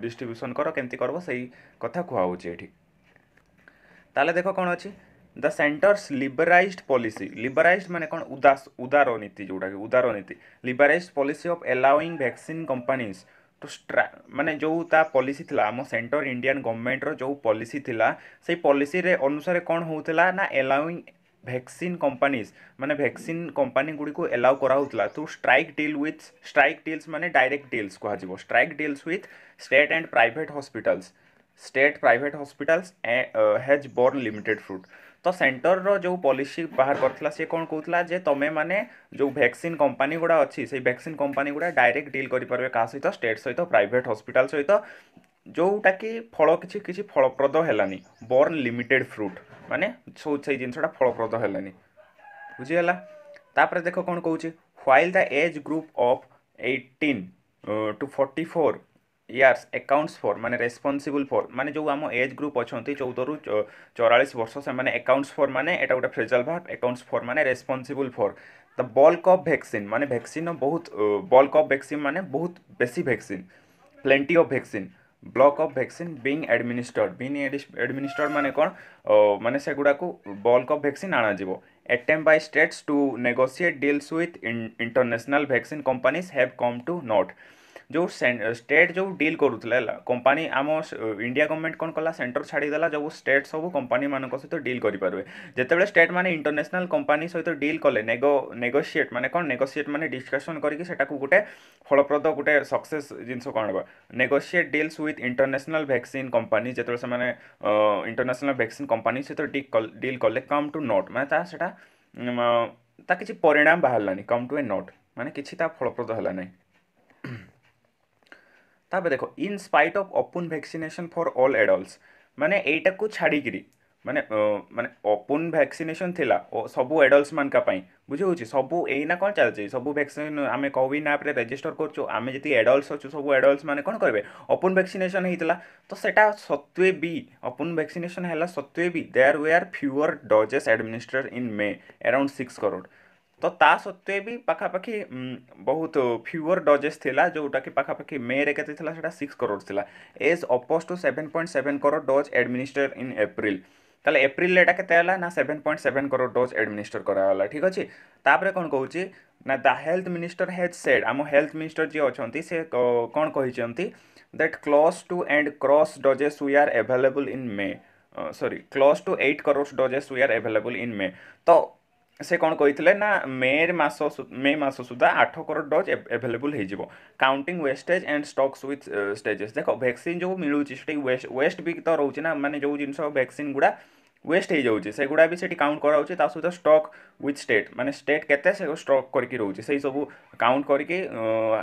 ଡିଷ୍ଟ୍ରିବ୍ୟୁସନ୍ କର କେମିତି କରିବ ସେଇ କଥା କୁହାହେଉଛି ଏଠି ତାହେଲେ ଦେଖ କ'ଣ ଅଛି ଦ ସେଣ୍ଟର୍ସ ଲିବରାଇଜ୍ଡ ପଲିସି ଲିବରାଇଜ୍ଡ ମାନେ କ'ଣ ଉଦାସ ଉଦାର ନୀତି ଯେଉଁଟାକି ଉଦାର ନୀତି liberalised policy of allowing vaccine companies to ଷ୍ଟ୍ରା ମାନେ ଯେଉଁ ତା ପଲିସି ଥିଲା ଆମ ସେଣ୍ଟର ଇଣ୍ଡିଆନ୍ ଗଭର୍ଣ୍ଣମେଣ୍ଟର ଯେଉଁ ପଲିସି ଥିଲା ସେଇ ପଲିସିରେ ଅନୁସାରେ କ'ଣ ହେଉଥିଲା ନା ଏଲାୱିଂ ভ্যাকসিন কোম্পানিজ মানে ভ্যাকসিন কোম্ପାনিগুড়িକୁ ଏଲାଉ କରାହେଉଥିଲା through strike deal with strike deals ମାନେ ଡାଇରେକ୍ଟ ଡିଲ୍ସ କୁହାଯିବ strike deals with state and private hospitals state private hospitals has borne limited fruit ତ ସେଣ୍ଟରର ଯେଉଁ ପଲିସି ବାହାର କରିଥିଲା ସେ କ'ଣ କହୁଥିଲା ଯେ ତୁମେମାନେ ଯେଉଁ ଭ୍ୟାକ୍ସିନ୍ କମ୍ପାନୀ ଗୁଡ଼ା ଅଛି ସେଇ ଭ୍ୟାକ୍ସିନ୍ କମ୍ପାନୀ ଗୁଡ଼ା ଡାଇରେକ୍ଟ ଡିଲ୍ କରିପାରିବେ କାହା ସହିତ ଷ୍ଟେଟ୍ ସହିତ ପ୍ରାଇଭେଟ୍ ହସ୍ପିଟାଲ୍ ସହିତ ଯେଉଁଟାକି ଫଳ କିଛି କିଛି ଫଳପ୍ରଦ ହେଲାନି ବର୍ଣ୍ଣ ଲିମିଟେଡ଼୍ ଫ୍ରୁଟ୍ ମାନେ ସେଇ ଜିନିଷଟା ଫଳପ୍ରଦ ହେଲାନି ବୁଝିଗଲା ତାପରେ ଦେଖ କ'ଣ କହୁଛି while the age group of eighteen to forty four years accounts for ମାନେ ରେସ୍ପନ୍ସିବୁଲ୍ ଫର୍ ମାନେ ଯେଉଁ ଆମ ଏଜ୍ ଗ୍ରୁପ୍ ଅଛନ୍ତି ଚଉଦରୁ ଚଉରାଳିଶ ବର୍ଷ ସେମାନେ ଏକାଉଣ୍ଟସ୍ ଫର୍ ମାନେ ଏଇଟା ଗୋଟେ ଫ୍ରେଜାଲ୍ ଭାବ ଏକାଉଣ୍ଟସ୍ ଫର୍ ମାନେ responsible for the bulk of vaccine ମାନେ ଭ୍ୟାକ୍ସିନ୍ର ବହୁତ ବଲ୍କ ଅଫ୍ ଭ୍ୟାକ୍ସିନ୍ ମାନେ ବହୁତ ବେଶୀ vaccine plenty of vaccine block of vaccine being administered been administered ମାନେ କ'ଣ ମାନେ ସେଗୁଡ଼ାକୁ ବଲ୍କ ଅଫ୍ ଭ୍ୟାକ୍ସିନ୍ ଅଣାଯିବ attempt by states to negotiate deals with international vaccine companies have come to naught ଯେଉଁ state ଯେଉଁ ଡିଲ୍ କରୁଥିଲା ହେଲା କମ୍ପାନୀ ଆମ ଇଣ୍ଡିଆ ଗଭର୍ଣ୍ଣମେଣ୍ଟ କ'ଣ କଲା ସେଣ୍ଟର ଛାଡ଼ିଦେଲା ଯେଉଁ ଷ୍ଟେଟ୍ ସବୁ କମ୍ପାନୀମାନଙ୍କ ସହିତ ଡିଲ୍ କରିପାରିବେ ଯେତେବେଳେ ଷ୍ଟେଟ୍ ମାନେ ଇଣ୍ଟରନ୍ୟାସନାଲ୍ କମ୍ପାନୀ ସହିତ ଡିଲ୍ କଲେ ନେଗୋ ନେଗୋସିଏଟ୍ ମାନେ କ'ଣ ନେଗୋସିଏଟ୍ ମାନେ ଡିସ୍କସନ୍ କରିକି ସେଟାକୁ ଗୋଟେ ଫଳପ୍ରଦ ଗୋଟେ ସକ୍ସେସ୍ ଜିନିଷ କ'ଣ ହେବ negotiate deals with international vaccine company ଯେତେବେଳେ ସେମାନେ ଇଣ୍ଟରନ୍ୟାସନାଲ୍ ଭ୍ୟାକ୍ସିନ୍ କମ୍ପାନୀ ସହିତ ଡିଲ୍ କଲେ କମ୍ ଟୁ ନଟ୍ ମାନେ ତା ସେଟା ତା କିଛି ପରିଣାମ ବାହାରିଲାନି କମ୍ ଟୁ ଏ ନଟ୍ ମାନେ କିଛି ତା ଫଳପ୍ରଦ ହେଲା ନାହିଁ ତାପରେ ଦେଖ in spite of open vaccination for all adults ମାନେ ଏଇଟାକୁ ଛାଡ଼ିକିରି ମାନେ ମାନେ ଓପନ୍ ଭ୍ୟାକ୍ସିନେସନ୍ ଥିଲା ସବୁ ଏଡଲ୍ଟସମାନଙ୍କ ପାଇଁ ବୁଝିହେଉଛି ସବୁ ଏଇନା କ'ଣ ଚାଲିଛି ସବୁ ଭ୍ୟାକ୍ସିନ୍ ଆମେ କୋଭିନ୍ ଆପ୍ରେ ରେଜିଷ୍ଟର କରୁଛୁ ଆମେ ଯେତିକି ଏଡଲ୍ଟସ ଅଛୁ ସବୁ ଏଡଲ୍ଟସ ମାନେ କ'ଣ କରିବେ ଓପନ୍ ଭ୍ୟାକ୍ସିନେସନ୍ ହେଇଥିଲା ତ ସେଇଟା ସତ୍ତ୍ୱେ ବି ଓପନ୍ ଭ୍ୟାକ୍ସିନେସନ୍ ହେଲା ସତ୍ତ୍ୱେ ବି there were fewer doses administered in May around six crore तो ता सत्वे भी पखापाखि बहुत फ्यूअर डजेस थी जोटा कि पखापाखि मे के सिक्स करोड़ थी as opposed to seven point seven crore doses administer in April तेल एप्रिल ना seven point seven crore doses administer कराला ठीक अच्छे तापर कौन कौन ना the health minister has said आम हेल्थ मिनिस्टर जी अच्छा से कौन कही that close to eight crore doses we are available in May sorry close to eight crore doses we are available in May तो ସେ କ'ଣ କହିଥିଲେ ନା ମେ ମାସ ମେ ମାସ ସୁଦ୍ଧା ଆଠ କରୋଡ଼ ଡୋଜ୍ ଆଭେଲେବୁଲ୍ ହେଇଯିବ counting wastage and stocks with states ଦେଖ ଭ୍ୟାକ୍ସିନ୍ ଯେଉଁ ମିଳୁଛି ସେଠି ୱେଷ୍ଟ ୱେଷ୍ଟ ବି ତ ରହୁଛି ନା ମାନେ ଯେଉଁ ଜିନିଷ ଭ୍ୟାକ୍ସିନ୍ ଗୁଡ଼ା ୱେଷ୍ଟ ହେଇଯାଉଛି ସେଗୁଡ଼ା ବି ସେଠି କାଉଣ୍ଟ କରାହେଉଛି ତା ସହିତ ଷ୍ଟକ୍ ୱିଥ୍ ଷ୍ଟେଟ୍ ମାନେ ଷ୍ଟେଟ୍ କେତେ ସେ ଷ୍ଟକ୍ କରିକି ରହୁଛି ସେଇ ସବୁ କାଉଣ୍ଟ କରିକି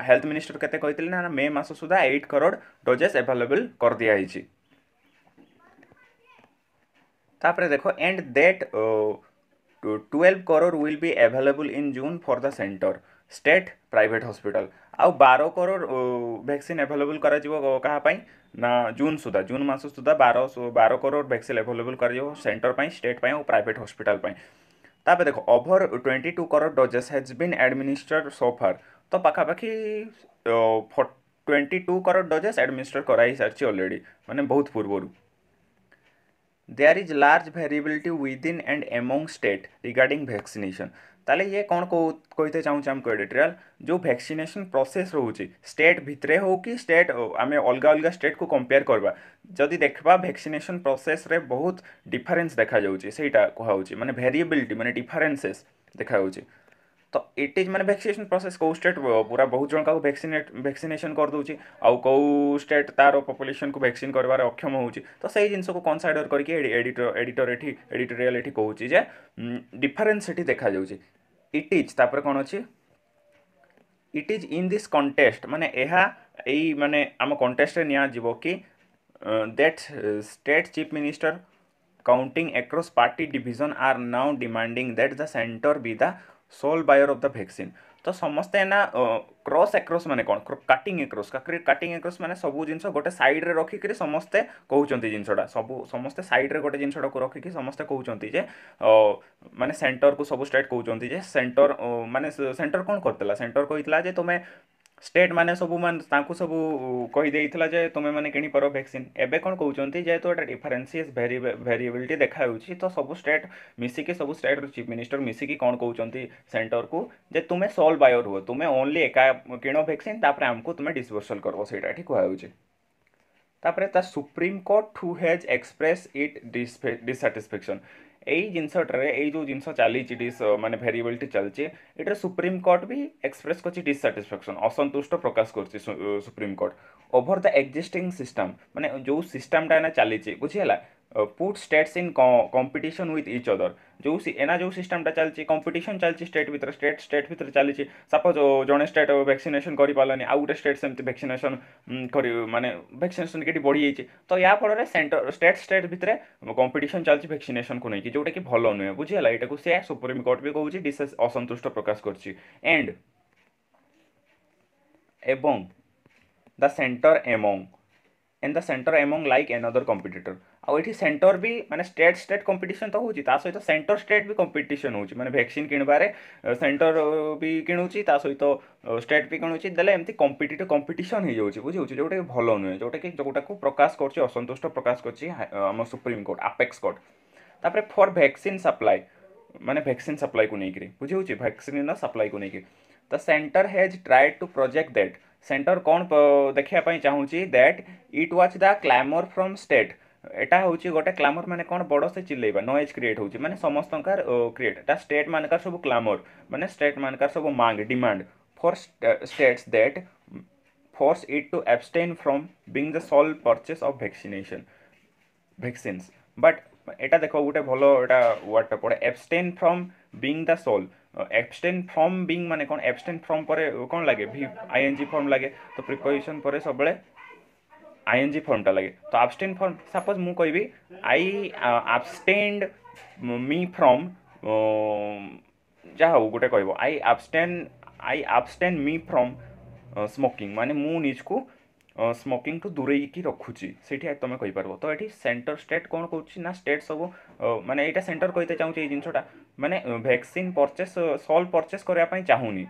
ହେଲ୍ଥ ମିନିଷ୍ଟର କେତେ କହିଥିଲେ ନା ମେ ମାସ ସୁଦ୍ଧା ଏଇଟ୍ କରୋଡ଼ ଡୋଜେସ୍ ଆଭେଲେବୁଲ୍ କରିଦିଆହେଇଛି ତାପରେ ଦେଖ and that twelve crore will be available in June for the centre state private hospital आउ बार करोर भैक्सीन एभेलेबुल कर ना जून सुधा जून मस सुधा बार बार करोर भैक्सीन एभेलेबुल सेन्टर पर स्टेट और प्राइट हस्पिटाल तापर देख over twenty two crore doses has been so far तो पखापाखि twenty two crore doses administer कराई सारी अलरेडी मैंने बहुत पूर्व there is large variability within and among state regarding vaccination ताले ये कौन को कहते चाहूँ आम कैडेट्रियाल जो भैक्सीनेसन प्रोसेस रोचे स्टेट भितर हो कि स्टेट आम अलग अलग स्टेट को कंपेयर करवा जदि देखा भैक्सीनेसन प्रोसेस रे बहुत डिफरेन्स देखा जाऊँगी सहीटा कहूँ मानते भेरिएबिलिटी मानते डिफरेन्सेस देखा जाऊँगी ତ ଇଟ୍ ଇଜ୍ ମାନେ ଭ୍ୟାକ୍ସିନେସନ୍ ପ୍ରୋସେସ୍ କେଉଁ ଷ୍ଟେଟ୍ ପୁରା ବହୁତ ଜଣଙ୍କୁ ଭ୍ୟାକ୍ସିନେଟ୍ ଭ୍ୟାକ୍ସିନେସନ୍ କରିଦେଉଛି ଆଉ କେଉଁ ଷ୍ଟେଟ୍ ତା'ର ପପୁଲେସନ୍କୁ ଭ୍ୟାକ୍ସିନ୍ କରିବାରେ ଅକ୍ଷମ ହେଉଛି ତ ସେଇ ଜିନିଷକୁ କନସାଇଡ଼ର କରିକି ଏଡ଼ିଟର ଏଠି ଏଡ଼ିଟୋରିଆଲ୍ ଏଠି କହୁଛି ଯେ ଡିଫରେନ୍ସ ସେଠି ଦେଖାଯାଉଛି ଇଟ୍ ଇଜ୍ ତାପରେ କ'ଣ ଅଛି it is in this contest ମାନେ ଏହା ଏଇ ମାନେ ଆମ କଣ୍ଟେଷ୍ଟରେ ନିଆଯିବ କି that uh, state chief minister counting across party division are now demanding that the center be the sole buyer of the vaccine ତ ସମସ୍ତେ ନା କ୍ରସ୍ ଆକ୍ରସ୍ ମାନେ କ'ଣ କାଟିଂ ଆକ୍ରସ୍ କାଟିଂ ଆକ୍ରସ୍ ମାନେ ସବୁ ଜିନିଷ ଗୋଟେ ସାଇଡ଼୍ରେ ରଖିକିରି ସମସ୍ତେ କହୁଛନ୍ତି ଜିନିଷଟା ସବୁ ସମସ୍ତେ ସାଇଡ଼୍ରେ ଗୋଟେ ଜିନିଷଟାକୁ ରଖିକି ସମସ୍ତେ କହୁଛନ୍ତି ଯେ ମାନେ ସେଣ୍ଟରକୁ ସବୁ ଷ୍ଟେଟ୍ କହୁଛନ୍ତି ଯେ ସେଣ୍ଟର ମାନେ ସେଣ୍ଟର କ'ଣ କରିଥିଲା ସେଣ୍ଟର କହିଥିଲା ଯେ ତୁମେ ଷ୍ଟେଟ୍ ମାନେ ସବୁ ମାନେ ତାଙ୍କୁ ସବୁ କହିଦେଇଥିଲା ଯେ ତୁମେମାନେ କିଣିପାର ଭ୍ୟାକ୍ସିନ୍ ଏବେ କ'ଣ କହୁଛନ୍ତି ଯେହେତୁ ଏଇଟା ଡିଫରେନ୍ସିଏସ୍ ଭେରିଏବିଲିଟି ଦେଖାଯାଉଛି ତ ସବୁ ଷ୍ଟେଟ୍ ମିଶିକି ସବୁ ଷ୍ଟେଟ୍ର ଚିଫ୍ ମିନିଷ୍ଟର ମିଶିକି କ'ଣ କହୁଛନ୍ତି ସେଣ୍ଟରକୁ ଯେ ତୁମେ ସଲ୍ ବାୟର୍ ହୁଅ ତୁମେ ଓନ୍ଲି ଏକା କିଣ ଭ୍ୟାକ୍ସିନ୍ ତାପରେ ଆମକୁ ତୁମେ ଡିସବର୍ସଲ୍ କରିବ ସେଇଟା ଏଠି କୁହାଯାଉଛି ତାପରେ ତା supreme court who has expressed it dissatisfaction এই জিনিসটারে এই যে জিনিস চালিছি ডিস মানে ভেরিয়েবলটি চলছে এটার সুপ্রিমকোর্ট বি এক্সপ্রেস করছে ডিসসাটিসফ্যাকশন অসন্তুষ্ট প্রকাশ করছে supreme court over the existing system মানে যে সিস্টমটা এনে চালিছে বুঝিগলা put states in competition with each other ଯେଉଁ ଏନା ଯେଉଁ ସିଷ୍ଟମଟା ଚାଲିଛି କମ୍ପିଟିସନ୍ ଚାଲିଛି ଷ୍ଟେଟ୍ ଭିତରେ ଷ୍ଟେଟ୍ ଷ୍ଟେଟ୍ ଭିତରେ ଚାଲିଛି ସପୋଜ୍ ଜଣେ ଷ୍ଟେଟ୍ ଭ୍ୟାକ୍ସିନେସନ୍ କରିପାରିଲାନି ଆଉ ଗୋଟେ ଷ୍ଟେଟ୍ ସେମିତି ଭ୍ୟାକ୍ସିନେସନ୍ କରି ମାନେ ଭ୍ୟାକ୍ସିନେସନ୍ କେଠି ବଢ଼ିଯାଇଛି ତ ଏହା ଫଳରେ ସେଣ୍ଟର ଷ୍ଟେଟ୍ ଷ୍ଟେଟ୍ ଭିତରେ କମ୍ପିଟିସନ୍ ଚାଲିଛି ଭ୍ୟାକ୍ସିନେସନ୍କୁ ନେଇକି ଯେଉଁଟାକି ଭଲ ନୁହେଁ ବୁଝିହେଲା ଏଇଟାକୁ ସେ ସୁପ୍ରିମକୋର୍ଟ ବି କହୁଛି ବିଶେଷ ଅସନ୍ତୁଷ୍ଟ ପ୍ରକାଶ କରିଛି ଏଣ୍ଡ ଏବଂ the centre among in the centre among like एनअर कंपिटेटर आठ सेंटर भी मैंने स्टेट स्टेट कंपिटिशन तो होती सहित तो सेंटर स्टेट भी कंपिटिशन हो मैंने भैक्सीन किणवे सेंटर भी किणुची ता सहित तो स्टेट भी किणुची देखे एमती कंपिटेट कंपिटन हो बुझे जो भल नुए जो कि जोटा को प्रकाश कर असंतुष्ट प्रकाश करम आम सुप्रीमकोर्ट आपेक्स कोर्ट तापर फर भैक्सीन सप्लाई मैंने भैक्सीन सप्लाई को लेकर बुझे भैक्सीन सप्लाई को लेकर the centre has tried to project that centre କ'ଣ ଦେଖିବା ପାଇଁ ଚାହୁଁଛି that it was the clamour from state ଏଇଟା ହେଉଛି ଗୋଟେ କ୍ଲାମର ମାନେ କ'ଣ ବଡ଼ ସେ ଚିଲେଇବା ନଏଜ୍ କ୍ରିଏଟ୍ ହେଉଛି ମାନେ ସମସ୍ତଙ୍କର କ୍ରିଏଟ୍ ତା ଷ୍ଟେଟ୍ ମାନଙ୍କର ସବୁ କ୍ଲାମର ମାନେ ଷ୍ଟେଟ୍ ମାନଙ୍କର ସବୁ ମାଙ୍ଗ demand for states that force it to abstain from being the sole purchase of vaccination vaccines but এটা দেখো গোটে ভাল এটা ওয়ার্ডটা পড়ে abstain from being the sole abstain form being ମାନେ କ'ଣ ଆବଷ୍ଟେନ୍ ଫର୍ମ ପରେ କ'ଣ ଲାଗେ V I N G form ଲାଗେ ତ ପ୍ରିପୋଜିସନ୍ ପରେ ସବୁବେଳେ ଆଇ ଏନ୍ ଜି ଫର୍ମଟା ଲାଗେ ତ ଆବଷ୍ଟେନ୍ ଫର୍ମ ସପୋଜ୍ ମୁଁ କହିବି ଆଇ ଆବଷ୍ଟେଣ୍ଡ ମି ଫ୍ରମ୍ ଯାହା ହଉ ଗୋଟେ କହିବ ଆଇ ଆବଷ୍ଟେନ୍ ଆଇ ଆବଷ୍ଟେନ୍ ମି ଫ୍ରମ୍ ସ୍ମୋକିଂ ମାନେ ମୁଁ ନିଜକୁ ସ୍ମୋକିଂଠୁ ଦୂରେଇକି ରଖୁଛି ସେଇଠି ତୁମେ କହିପାରିବ ତ ଏଠି ସେଣ୍ଟର ଷ୍ଟେଟ୍ କ'ଣ କହୁଛି ନା ଷ୍ଟେଟ୍ ସବୁ ମାନେ ଏଇଟା ସେଣ୍ଟର କହିତେ ଚାହୁଁଛି ଏଇ ଜିନିଷଟା ମାନେ ଭ୍ୟାକ୍ସିନ୍ ପରଚେସ୍ ସଲ୍ ପରଚେସ୍ କରିବା ପାଇଁ ଚାହୁଁନି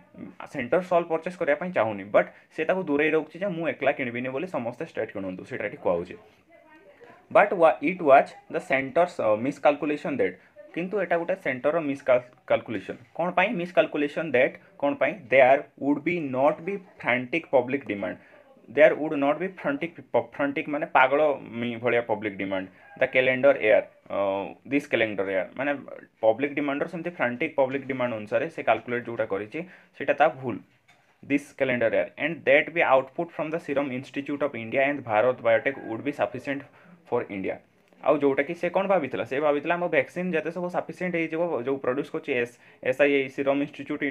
ସେଣ୍ଟର ସଲ୍ ପରଚେସ୍ କରିବା ପାଇଁ ଚାହୁଁନି ବଟ୍ ସେ ତାକୁ ଦୂରେଇ ରଖୁଛି ଯେ ମୁଁ ଏକଲା କିଣିବିନି ବୋଲି ସମସ୍ତେ ଷ୍ଟେଟ୍ କିଣନ୍ତୁ ସେଇଟା ଏଠି କୁହାଉଛି but it was the centre's miscalculation that କିନ୍ତୁ ଏଇଟା ଗୋଟେ ସେଣ୍ଟରର ମିସ୍ କାଲକୁଲେସନ୍ କ'ଣ ପାଇଁ ମିସ୍ କାଲକୁଲେସନ୍ ଦେଟ୍ କ'ଣ ପାଇଁ they are would be not be frantic public demand they are would not be frantic frantic ମାନେ ପାଗଳ ଭଳିଆ public demand the calendar year this calendar year मैंने पब्लिक डिमांड रही frantic public demand अनुसार से calculate जो करा भूल this calendar year and that भी output from the Serum Institute of India and Bharat Biotech would be sufficient for India ଆଉ ଯେଉଁଟାକି ସେ କ'ଣ ଭାବିଥିଲା ସେ ଭାବିଥିଲା ଆମ ଭ୍ୟାକ୍ସିନ୍ ଯେତେ ସବୁ ସଫିସିଏଣ୍ଟ ହେଇଯିବ ଯେଉଁ ପ୍ରଡ୍ୟୁସ୍ କରୁଛି S SII Serum Institute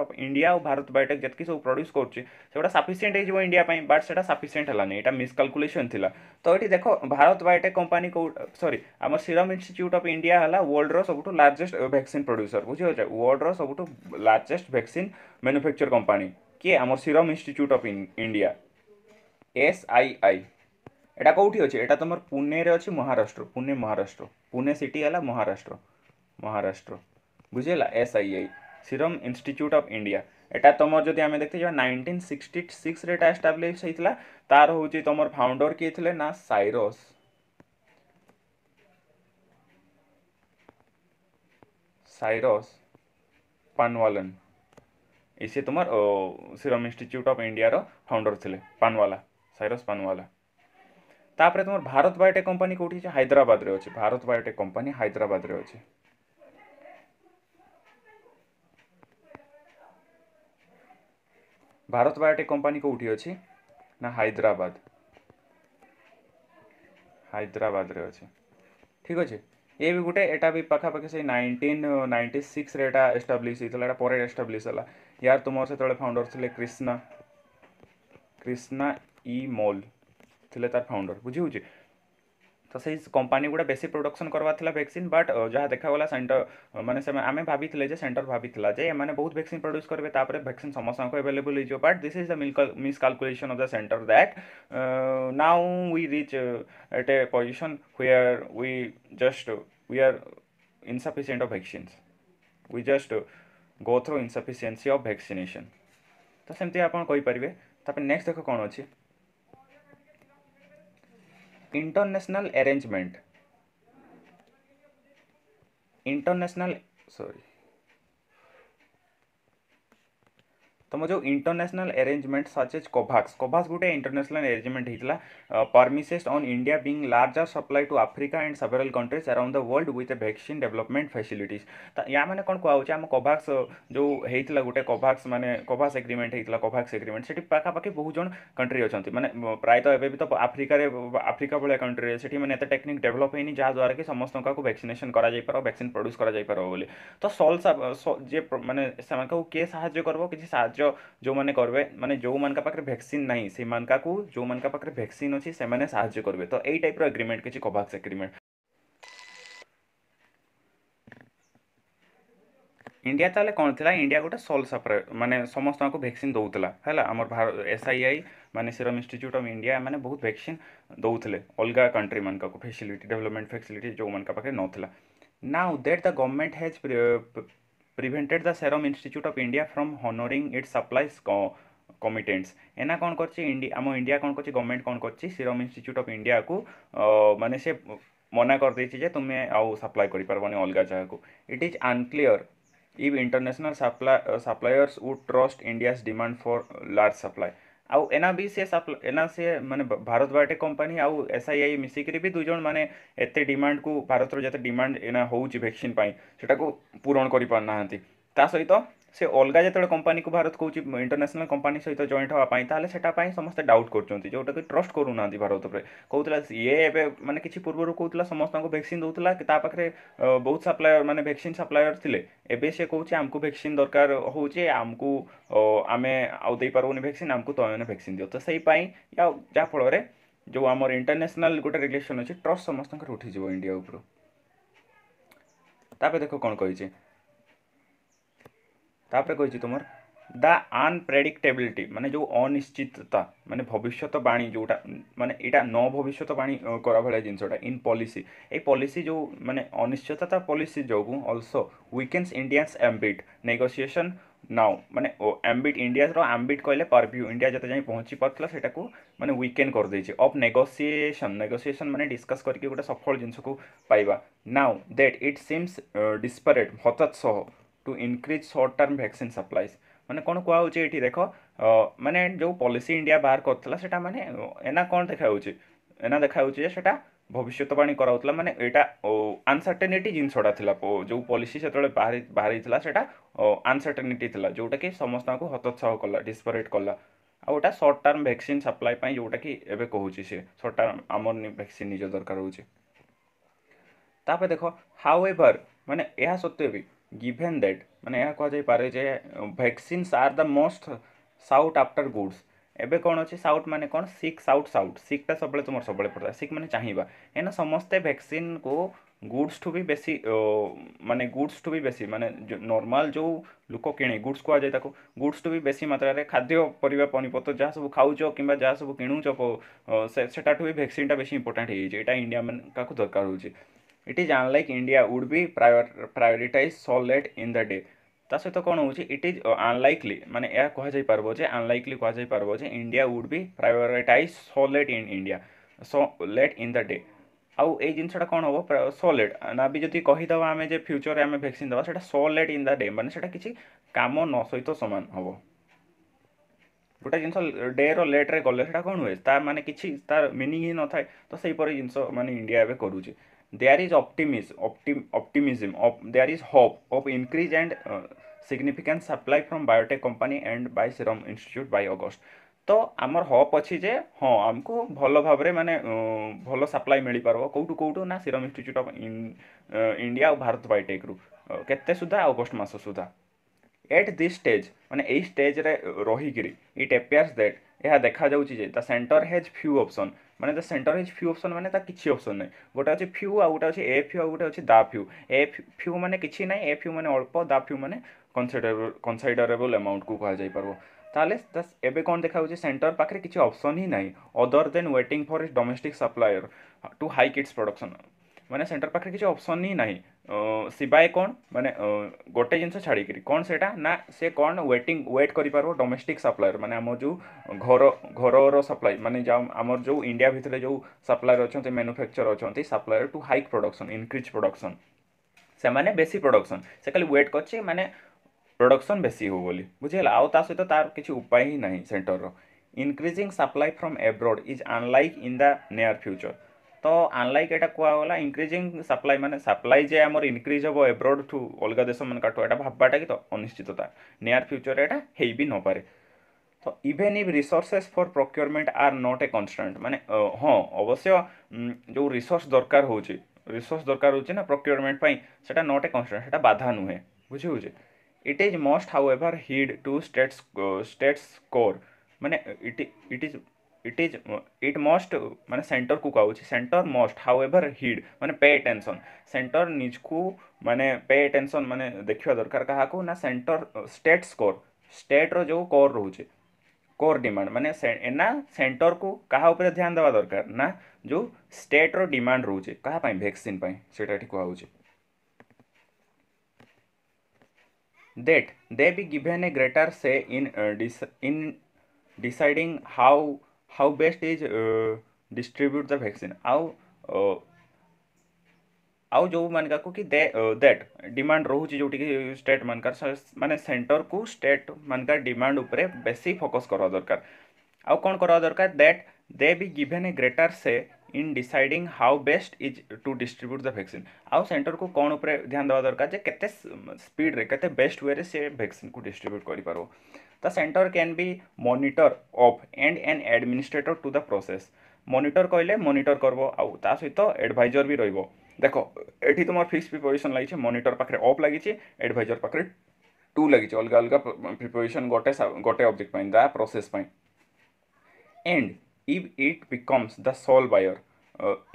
of India ଆଉ ଭାରତ ବାୟୋଟେକ୍ ଯେତିକି ସବୁ ପ୍ରଡ୍ୟୁସ୍ କରୁଛି ସେଗୁଡ଼ା ସଫିସିଏଣ୍ଟ ହେଇଯିବ ଇଣ୍ଡିଆ ପାଇଁ ବଟ୍ ସେଇଟା ସଫିସିଏଣ୍ଟ ହେଲାନି ଏଇଟା ମିସ୍କାଲକୁଲେସନ୍ ଥିଲା ତ ଏଠି ଦେଖ ଭାରତ ବାୟୋଟେକ୍ କମ୍ପାନୀ କେଉଁ ସରି ଆମ ସିରମ୍ ଇନଷ୍ଟିଚ୍ୟୁଟ୍ ଅଫ୍ ଇଣ୍ଡିଆ ହେଲା ୱାର୍ଲଡ଼ର ସବୁଠୁ ଲାର୍ଜେଷ୍ଟ ଭ୍ୟାକ୍ସିନ୍ ପ୍ରଡ୍ୟୁସର ବୁଝିପାରୁଛ ୱାର୍ଲଡ଼ର ସବୁଠୁ ଲାର୍ଜେଷ୍ଟ ଭ୍ୟାକ୍ସିନ୍ ମ୍ୟାନୁଫ୍ୟାକ୍ଚର କମ୍ପାନୀ କିଏ ଆମ Serum Institute of India SII এটা କେଉଁଠି ଅଛି ଏଇଟା ତୁମର ପୁନେରେ ଅଛି ମହାରାଷ୍ଟ୍ର ପୁନେ ମହାରାଷ୍ଟ୍ର ପୁନେ ସିଟି ହେଲା ମହାରାଷ୍ଟ୍ର ମହାରାଷ୍ଟ୍ର ବୁଝିହେଲା S I I Serum Institute of India এটা তোমার যদি আমি দেখতে যাওয়া নাইনটিন সিক্সটি সিক্সরে এটা এস্টাবলিশ হয়েছিল তার হচ্ছে তোমার ফাউন্ডর কি লে না সাইরস সাইরস পানওয়ালন ইসে তোমার সিরম ইনস্টিচ্যুট অফ ইন্ডিয়ার ফাউন্ডর লে পানওয়ালা সাইরস পানওয়ালা তাপরে তোমার ভারত বায়োটেক কোম্পানি কোটি আছে হায়দ্রাবাদে আছে ভারত বায়োটেক কোম্পানি হায়দ্রাবাদে আছে ভারত বায়োটেক কোম্পানি কোটি আছে না হায়দ্রাবাদ ହାଇଦ୍ରାବାଦରେ ଅଛି ଠିକ୍ ଅଛି ଏ ବି ଗୋଟେ ଏଇଟା ବି ପାଖାପାଖି ସେଇ ନାଇଣ୍ଟିନ୍ ନାଇଣ୍ଟି ସିକ୍ସରେ ଏଇଟା ଏଷ୍ଟାବ୍ଲିଶ୍ ହେଇଥିଲା ଏଇଟା ପରେ ଏଷ୍ଟାବ୍ଲିଶ୍ ହେଲା ୟାର ତୁମର ସେତେବେଳେ ଫାଉଣ୍ଡର୍ ଥିଲେ କ୍ରିଷ୍ଣା କ୍ରିଷ୍ଣା ଇ ମୋଲ୍ ଥିଲେ ତାର ଫାଉଣ୍ଡର ବୁଝି ହେଉଛି ତ ସେଇ କମ୍ପାନୀ ଗୁଡ଼ା ବେଶୀ ପ୍ରଡକ୍ସନ୍ କରିବାର ଥିଲା ଭ୍ୟାକ୍ସିନ୍ ବଟ୍ ଯାହା ଦେଖାଗଲା ସେଣ୍ଟର ମାନେ ସେମାନେ ଆମେ ଭାବିଥିଲେ ଯେ ସେଣ୍ଟର ଭାବିଥିଲା ଯେ ଏମାନେ ବହୁତ ଭ୍ୟାକ୍ସିନ୍ ପ୍ରଡ୍ୟୁସ୍ କରିବେ ତାପରେ ଭ୍ୟାକ୍ସିନ୍ ସମସ୍ତଙ୍କୁ ଆଭେଲେବୁଲ୍ ହେଇଯିବ but this is the miscalculation of the centre that now we reach at a position where we just we are insufficient of vaccines. We just uh, go through insufficiency of vaccination. ତ ସେମିତି ଆପଣ କହିପାରିବେ ତାପରେ next ଦେଖ କ'ଣ ଅଛି international arrangement international sorry तुम जो international arrangement such as COVAX COVAX गोटे इंटरनेशनल आरेंजमेंट होता premises on India being larger supply to Africa and several countries around the world with a vaccine development facilities या मैंने कौन कहु आम कोभाक्स जो होता गोटे कोभाक्स मैंने कोभाक्स एग्रीमेंट होता कोभाक्स एग्रीमेंट से पाखापाखि बहुत जन कंट्री अच्छा मैंने प्रायत ए तो आफ्रिका आफ्रिका भाया कंट्री से मैंने ये टेक्निक डेभलप होनी जहाँद्वारा कि समस्त भैक्सीनेसन कर भैक्सीन प्रड्यूस कर सल्स जे मैंने किए साहय कर किसी କାର୍ଯ୍ୟ ଯେଉଁମାନେ କରିବେ ମାନେ ଯେଉଁମାନଙ୍କ ପାଖରେ ଭ୍ୟାକ୍ସିନ୍ ନାହିଁ ସେମାନଙ୍କୁ ଯେଉଁମାନଙ୍କ ପାଖରେ ଭ୍ୟାକ୍ସିନ୍ ଅଛି ସେମାନେ ସାହାଯ୍ୟ କରିବେ ତ ଏଇ ଟାଇପ୍ର ଏଗ୍ରିମେଣ୍ଟ କିଛି କୋଭାକ୍ସ ଏଗ୍ରିମେଣ୍ଟ ଇଣ୍ଡିଆ ତାହେଲେ କ'ଣ ଥିଲା ଇଣ୍ଡିଆ ଗୋଟେ ସୋଲ୍ ସପ୍ଲାଏ ମାନେ ସମସ୍ତଙ୍କୁ ଭ୍ୟାକ୍ସିନ୍ ଦେଉଥିଲା ହେଲା ଆମର ଭାରତ ଏସ୍ ଆଇ ଆଇ ମାନେ ସିରମ୍ ଇନଷ୍ଟିଚ୍ୟୁଟ୍ ଅଫ୍ ଇଣ୍ଡିଆ ମାନେ ବହୁତ ଭ୍ୟାକ୍ସିନ୍ ଦେଉଥିଲେ ଅଲଗା କଣ୍ଟ୍ରିମାନଙ୍କୁ ଫେସିଲିଟି ଡେଭଲପମେଣ୍ଟ ଫେସିଲିଟି ଯେଉଁମାନଙ୍କ ପାଖରେ ନଥିଲା now that the government has prevented the Serum Institute of India from honouring it supplies commitments এনা কোণ করছে আম ইন্ডিয়া কোণ করছে গভর্নমেন্ট কোণ করছে সিরম ইনস্টিচ্ୟୁଟ୍ অফ ইন্ডিয়াକୁ মানে সে ମନା କରିଦେଇଛି ଯେ ତୁମେ ଆଉ ସପ୍ଲାଏ କରିପାରିବନି ଅଲଗା ଜାଗାକୁ it is unclear if international supply suppliers would trust India's demand for large supply ଆଉ ଏନାବିସିଏସ୍ ଏନାସିଏ ମାନେ ଭାରତ ବାୟୋଟେକ୍ କମ୍ପାନୀ ଆଉ ଏସ୍ଆଇଆଇ ମିଶିକିରି ବି ଦୁଇଜଣ ମାନେ ଏତେ ଡିମାଣ୍ଡକୁ ଭାରତର ଯେତେ ଡିମାଣ୍ଡ ଏଇନା ହେଉଛି ଭ୍ୟାକ୍ସିନ୍ ପାଇଁ ସେଟାକୁ ପୂରଣ କରିପାରୁନାହାନ୍ତି ତା ସହିତ ସେ ଅଲଗା ଯେତେବେଳେ କମ୍ପାନୀକୁ ଭାରତ କହୁଛି ଇଣ୍ଟରନ୍ୟାସନାଲ୍ କମ୍ପାନୀ ସହିତ ଜଏଣ୍ଟ ହେବା ପାଇଁ ତାହେଲେ ସେଟା ପାଇଁ ସମସ୍ତେ ଡାଉଟ୍ କରୁଛନ୍ତି ଯେଉଁଟାକି ଟ୍ରଷ୍ଟ କରୁନାହାନ୍ତି ଭାରତ ଉପରେ କହୁଥିଲା ଇଏ ଏବେ ମାନେ କିଛି ପୂର୍ବରୁ କହୁଥିଲା ସମସ୍ତଙ୍କୁ ଭ୍ୟାକ୍ସିନ୍ ଦେଉଥିଲା ତା ପାଖରେ ବହୁତ ସପ୍ଲାୟର ମାନେ ଭ୍ୟାକ୍ସିନ୍ ସପ୍ଲାୟର ଥିଲେ ଏବେ ସେ କହୁଛି ଆମକୁ ଭ୍ୟାକ୍ସିନ୍ ଦରକାର ହେଉଛି ଆମକୁ ଆମେ ଆଉ ଦେଇପାରିବୁନି ଭ୍ୟାକ୍ସିନ୍ ଆମକୁ ତମେମାନେ ଭ୍ୟାକ୍ସିନ୍ ଦିଅ ତ ସେଇ ପାଇଁ ଯାହାଫଳରେ ଯେଉଁ ଆମର ଇଣ୍ଟରନ୍ୟାସନାଲ୍ ଗୋଟେ ରିଲେସନ୍ ଅଛି ଟ୍ରଷ୍ଟ ସମସ୍ତଙ୍କର ଉଠିଯିବ ଇଣ୍ଡିଆ ଉପରୁ ତାପରେ ଦେଖ କ'ଣ କହିଛି ତାପରେ କହିଛି ତୁମର ଦ ଅନପ୍ରେଡିକ୍ଟେବିଲିଟି ମାନେ ଯେଉଁ ଅନିଶ୍ଚିତତା ମାନେ ଭବିଷ୍ୟତ ବାଣୀ ଯେଉଁଟା ମାନେ ଏଇଟା ନ ଭବିଷ୍ୟତ ବାଣୀ କରା ଭଳିଆ ଜିନିଷଟା ଇନ୍ ପଲିସି ଏଇ ପଲିସି ଯେଉଁ ମାନେ ଅନିଶ୍ଚିତତା ପଲିସି ଯୋଗୁଁ also weakens Indians ambit negotiation now ମାନେ ଆମ୍ବିଟ୍ ଇଣ୍ଡିଆର ଆମ୍ବିଟ୍ କହିଲେ ପରଭ୍ୟୁ ଇଣ୍ଡିଆ ଯେତେ ଯାଇ ପହଞ୍ଚି ପାରୁଥିଲା ସେଇଟାକୁ ମାନେ ୱିକେଣ୍ଡ କରିଦେଇଛି ଅଫ୍ ନେଗୋସିଏସନ୍ ନେଗୋସିଏସନ୍ ମାନେ ଡିସ୍କସ୍ କରିକି ଗୋଟେ ସଫଳ ଜିନିଷକୁ ପାଇବା ନାଉ ଦେଟ୍ ଇଟ୍ ସିମ୍ସ ଡିସ୍ପାରେଟ୍ ହତତ୍ ସହ to increase short term vaccine supplies ମାନେ କ'ଣ କୁହାହେଉଛି ଏଠି ଦେଖ ମାନେ ଯେଉଁ ପଲିସି ଇଣ୍ଡିଆ ବାହାର କରିଥିଲା ସେଟା ମାନେ ଏନା କ'ଣ ଦେଖାଯାଉଛି ଏନା ଦେଖାଯାଉଛି ଯେ ସେଟା ଭବିଷ୍ୟତବାଣୀ କରାଉଥିଲା ମାନେ ଏଇଟା ଅନସର୍ଟେନିଟି ଜିନିଷଟା ଥିଲା ଯେଉଁ ପଲିସି ସେତେବେଳେ ବାହାରି ବାହାରିଥିଲା ସେଟା ଅନସର୍ଟେନିଟି ଥିଲା ଯେଉଁଟାକି ସମସ୍ତଙ୍କୁ ହତୋତ୍ସାହ କଲା ଡିସ୍ପରେଟ୍ କଲା ଆଉ ଏଇଟା ସର୍ଟ ଟର୍ମ ଭ୍ୟାକ୍ସିନ୍ ସପ୍ଲାଏ ପାଇଁ ଯେଉଁଟାକି ଏବେ କହୁଛି ସିଏ ସର୍ଟ ଟର୍ମ ଆମର ଭ୍ୟାକ୍ସିନ୍ ନିଜ ଦରକାର ହେଉଛି ତାପରେ ଦେଖ ହାଉ ଏଭର୍ ମାନେ ଏହା ସତ୍ତ୍ୱେ ବି गिभेन दैट मैंने कहुपे vaccine are the most sought after goods एवं कौन अच्छे साउट मैंने कौन सिक्स आउट साउट सिक्सटा सब तुम सब पड़ता सिक्स मैंने चाहिए कहीं समस्ते भैक्सीन को गुड्स ठू भी बेसी मानने गुड्स टू भी बेसी मानने नर्माल जो लोक किणे गुड्स कह जाए गुड्स टू भी बेसी मात्र खाद्य पर पनीपतर जहाँ सब खाऊ कि जहाँ सब किणुच से भैक्सीनटा बेस इंपोर्टाट होता इंडिया मैं का दरकार हो it is unlike India would be prioritized so late in the day. ତା ସହିତ କ'ଣ ହେଉଛି ଇଟ୍ ଇଜ୍ ଅନଲାଇକଲି ମାନେ ଏହା କୁହାଯାଇପାରିବ ଯେ ଅନଲାଇକଲି କୁହାଯାଇପାରିବ ଯେ India would be prioritised so late in India so late in the day ଆଉ ଏଇ ଜିନିଷଟା କ'ଣ ହେବ ସୋ ଲେଟ୍ ନା ବି ଯଦି କହିଦେବା ଆମେ ଯେ ଫ୍ୟୁଚର୍ରେ ଆମେ ଭ୍ୟାକ୍ସିନ୍ ଦେବା ସେଇଟା so late in the day ମାନେ ସେଇଟା କିଛି କାମ ନ ସହିତ ସମାନ ହେବ ଗୋଟେ ଜିନିଷ ଡେର ଲେଟ୍ରେ ଗଲେ ସେଇଟା କ'ଣ ହୁଏ ତା ମାନେ କିଛି ତାର ମିନିଂ ହିଁ ନଥାଏ ତ ସେହିପରି ଜିନିଷ ମାନେ ଇଣ୍ଡିଆ ଏବେ କରୁଛି there is optimism optim, optimism op, there is hope of increase and uh, significant supply from biotech company and by serum institute by august ତ ଆମର ହପ୍ ଅଛି ଯେ ହଁ ଆମକୁ ଭଲ ଭାବରେ ମାନେ ଭଲ ସପ୍ଲାଏ ମିଳିପାରିବ କେଉଁଠୁ କେଉଁଠୁ ନା ସିରମ୍ ଇନଷ୍ଟିଚ୍ୟୁଟ୍ ଅଫ୍ ଇଣ୍ଡିଆ ଆଉ ଭାରତ ବାୟୋଟେକ୍ରୁ କେତେ ସୁଦ୍ଧା ଅଗଷ୍ଟ ମାସ ସୁଦ୍ଧା ଏଟ୍ ଦିସ୍ ଷ୍ଟେଜ୍ ମାନେ ଏଇ ଷ୍ଟେଜ୍ରେ ରହିକିରି ଇଟ୍ ଏପିୟର୍ସ ଦେଟ୍ ଏହା ଦେଖାଯାଉଛି ଯେ the centre has few option ମାନେ ତା ସେଣ୍ଟର ହେଇଛି ଫ୍ୟୁ ଅପସନ୍ ମାନେ ତା କିଛି ଅପସନ୍ ନାହିଁ ଗୋଟେ ଅଛି ଫ୍ୟୁ ଆଉ ଗୋଟେ ଅଛି ଏ ଫ୍ୟୁ ଆଉ ଗୋଟେ ଅଛି ଦା ଫ୍ୟୁ ଏ ଫ୍ୟୁ ମାନେ କିଛି ନାହିଁ ଏ ଫ୍ୟୁ ମାନେ ଅଳ୍ପ ଦା ଫ୍ୟୁ ମାନେ କନସିଡରେବଲ୍ କନସିଡରେବଲ୍ ଆମାଉଣ୍ଟକୁ କୁହାଯାଇପାରିବ ତାହେଲେ ଏବେ କ'ଣ ଦେଖାଯାଉଛି ସେଣ୍ଟର ପାଖରେ କିଛି ଅପସନ୍ ହିଁ ନାହିଁ other than waiting for its domestic supplier to hike its production ମାନେ ସେଣ୍ଟର ପାଖରେ କିଛି ଅପସନ୍ ହିଁ ନାହିଁ ସିବାଏ କ'ଣ ମାନେ ଗୋଟେ ଜିନିଷ ଛାଡ଼ିକିରି କ'ଣ ସେଇଟା ନା ସେ କ'ଣ ୱେଟିଂ ୱେଟ୍ କରିପାରିବ ଡୋମେଷ୍ଟିକ୍ ସପ୍ଲାୟର୍ ମାନେ ଆମ ଯେଉଁ ଘର ଘରର ସପ୍ଲାଏ ମାନେ ଆମର ଯେଉଁ ଇଣ୍ଡିଆ ଭିତରେ ଯେଉଁ ସପ୍ଲାୟର୍ ଅଛନ୍ତି ମ୍ୟାନୁଫ୍ୟାକ୍ଚର୍ ଅଛନ୍ତି supplier to hike production increase production ସେମାନେ ବେଶୀ ପ୍ରଡକ୍ସନ୍ ସେ ଖାଲି ୱେଟ୍ କରିଛି ମାନେ ପ୍ରଡକ୍ସନ୍ ବେଶୀ ହଉ ବୋଲି ବୁଝିହେଲା ଆଉ ତା ସହିତ ତା'ର କିଛି ଉପାୟ ହିଁ ନାହିଁ ସେଣ୍ଟରର increasing supply from abroad is unlike in the near future ତ ଆନ୍ଲାଇକ୍ ଏଇଟା କୁହାଗଲା ଇନକ୍ରିଜିଂ ସପ୍ଲାଇ ମାନେ ସପ୍ଲାଇ ଯେ ଆମର ଇନକ୍ରିଜ୍ ହେବ ଏବ୍ରଡ଼ ଠୁ ଅଲଗା ଦେଶମାନଙ୍କଠୁ ଏଇଟା ଭାବବାଟା କି ତ ଅନିଶ୍ଚିତତା ନିଆର ଫ୍ୟୁଚର୍ରେ ଏଇଟା ହେଇ ବି ନପାରେ ତ ଇଭେନ୍ ଇଭ୍ resources for procurement are not a constraint ମାନେ ହଁ ଅବଶ୍ୟ ଯେଉଁ ରିସୋର୍ସ ଦରକାର ହେଉଛି ରିସୋର୍ସ ଦରକାର ହେଉଛି ନା ପ୍ରୋକ୍ୟୁରମେଣ୍ଟ ପାଇଁ ସେଇଟା ନଟ୍ ଏ କନଷ୍ଟାଣ୍ଟ ସେଇଟା ବାଧା ନୁହେଁ ବୁଝି ହେଉଛି it is must however heed to states states score ମାନେ it it is it is it must মানে সেন্টরকু কাউছি centre must however heed মানে পে টেনশন সেন্টর নিজকু মানে পে টেনশন মানে দেখিবা দরকার কাহাকু না সেন্টর স্টেট স্কোর স্টেটর যে কোর রয়েছে কোर ডিমাंड মানে ना सेंटर को कहा ऊपर ध्यान देवा दरकार ना जो स्टेट रो डिमांड रोचे कहा पाई वैक्सीन पाई सेटा ठीक कहू that they be given a greater say in in deciding how how best is uh, distribute the vaccine how uh, ଆଉ ଯେଉଁମାନଙ୍କର କି ଦେଟ୍ ଡିମାଣ୍ଡ ରହୁଛି ଯେଉଁଠିକି ଷ୍ଟେଟ୍ ମାନଙ୍କର ମାନେ ସେଣ୍ଟରକୁ ଷ୍ଟେଟ୍ ମାନଙ୍କର ଡିମାଣ୍ଡ ଉପରେ ବେଶୀ ଫୋକସ୍ କରିବା ଦରକାର ଆଉ କ'ଣ କରିବା ଦରକାର that they be given a greater say in deciding how best is to distribute the vaccine ଆଉ ସେଣ୍ଟରକୁ କ'ଣ ଉପରେ ଧ୍ୟାନ ଦେବା ଦରକାର ଯେ କେତେ ସ୍ପିଡ଼୍ରେ କେତେ ବେଷ୍ଟ ୱେରେ ସେ ଭ୍ୟାକ୍ସିନ୍କୁ ଡିଷ୍ଟ୍ରିବ୍ୟୁଟ୍ କରିପାରିବ the centre can be monitor of and an administrator to the process monitor कहले मनिटर करब आ सहित एडभाइजर भी रोक देखो ये तुम फिक्स प्रिपेरेसन लगे मनिटर पाखे अफ लगी एडभाइजर पाखे टू लगी अलग अलग प्रिपेरेसन गोटे गोटे object the process and if it becomes the sole buyer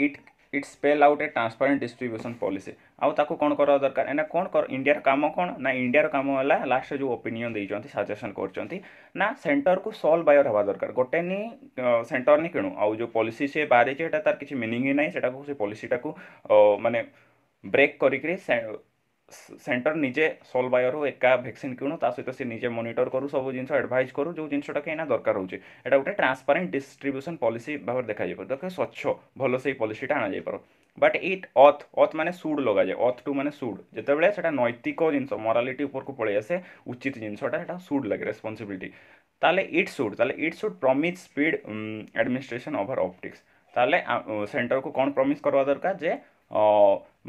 it it spell out a transparent distribution policy ଆଉ ତାକୁ କ'ଣ କରିବା ଦରକାର ଏଇନା କ'ଣ ଇଣ୍ଡିଆର କାମ କ'ଣ ନା ଇଣ୍ଡିଆର କାମ ହେଲା ଲାଷ୍ଟରେ ଯେଉଁ ଓପିନିଅନ୍ ଦେଇଛନ୍ତି ସଜେସନ୍ କରୁଛନ୍ତି ନା ସେଣ୍ଟରକୁ ସଲ୍ ବାୟର ହେବା ଦରକାର ଗୋଟେ ନି ସେଣ୍ଟର ନି କିଣୁ ଆଉ ଯେଉଁ ପଲିସି ସେ ବାହାରିଛି ଏଇଟା ତାର କିଛି ମିନିଂ ହିଁ ନାହିଁ ସେଟାକୁ ସେ ପଲିସିଟାକୁ ମାନେ ବ୍ରେକ୍ କରିକିରି ସେଣ୍ଟର ନିଜେ ସଲ୍ ବାୟରରୁ ଏକା ଭ୍ୟାକ୍ସିନ୍ କିଣୁ ତା ସହିତ ସେ ନିଜେ ମନିଟର କରୁ ସବୁ ଜିନିଷ ଆଡ଼ଭାଇଜ୍ କରୁ ଯେଉଁ ଜିନିଷଟାକି ଏଇନା ଦରକାର ହେଉଛି ଏଇଟା ଗୋଟେ ଟ୍ରାନ୍ସପାରେଣ୍ଟ ଡିଷ୍ଟ୍ରିବ୍ୟୁସନ୍ ପଲିସି ଭାବରେ ଦେଖାଯାଇପାରେ ଦେଖ ସ୍ୱଚ୍ଛ ଭଲ ସେଇ ପଲିସିଟା ଅଣାଯାଇପାର ବଟ୍ ଇଟ୍ ଅଥ୍ ଅଥ୍ ମାନେ ସୁଡ଼୍ ଲଗାଯାଏ ଅଥ୍ ଟୁ ମାନେ ସୁଡ଼୍ ଯେତେବେଳେ ସେଇଟା ନୈତିକ ଜିନିଷ ମରାଲିଟି ଉପରକୁ ପଳେଇ ଆସେ ଉଚିତ ଜିନିଷଟା ସେଇଟା ସୁଡ଼୍ ଲାଗେ ରେସ୍ପନ୍ସିବିଲିଟି ତାହେଲେ ଇଟ୍ ସୁଡ଼୍ ତାହେଲେ it should promise speed administration over optics ତାହେଲେ ସେଣ୍ଟରକୁ କ'ଣ ପ୍ରମିଜ୍ କରିବା ଦରକାର ଯେ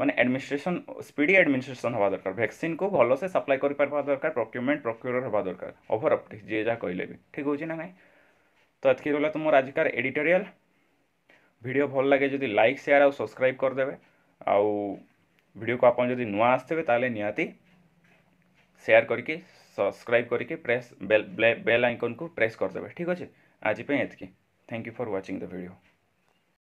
মানে ଆଡ଼ମିନିଷ୍ଟ୍ରେସନ୍ ସ୍ପିଡ଼ି ଆଡ଼ମିନିଷ୍ଟ୍ରେସନ୍ ହେବା ଦରକାର ଭ୍ୟାକ୍ସିନ୍କୁ ଭଲସେ ସପ୍ଲାଏ କରିପାରିବା ଦରକାର ପ୍ରକ୍ୟୁରମେଣ୍ଟ ପ୍ରକ୍ୟୁରର ହେବା ଦରକାର ଓଭର୍ ଅପ୍ଟିକ୍ସ ଯିଏ ଯାହା କହିଲେ ବି ଠିକ୍ ହେଉଛି ନା ନାହିଁ ତ ଏତିକି ରହିଲା ତୁମର ଆଜିକାର ଏଡ଼ିଟୋରିଆଲ୍ ଭିଡ଼ିଓ ଭଲ ଲାଗେ ଯଦି ଲାଇକ୍ ସେୟାର ଆଉ ସବସ୍କ୍ରାଇବ୍ କରିଦେବେ ଆଉ ଭିଡ଼ିଓକୁ ଆପଣ ଯଦି ନୂଆ ଆସିଥିବେ ତାହେଲେ ନିହାତି ସେୟାର କରିକି ସବସ୍କ୍ରାଇବ୍ କରିକି ପ୍ରେସ୍ ବେଲ୍ ବେଲ୍ ଆଇକନ୍କୁ ପ୍ରେସ୍ କରିଦେବେ ଠିକ୍ ଅଛି ଆଜି ପାଇଁ ଏତିକି thank you for watching the video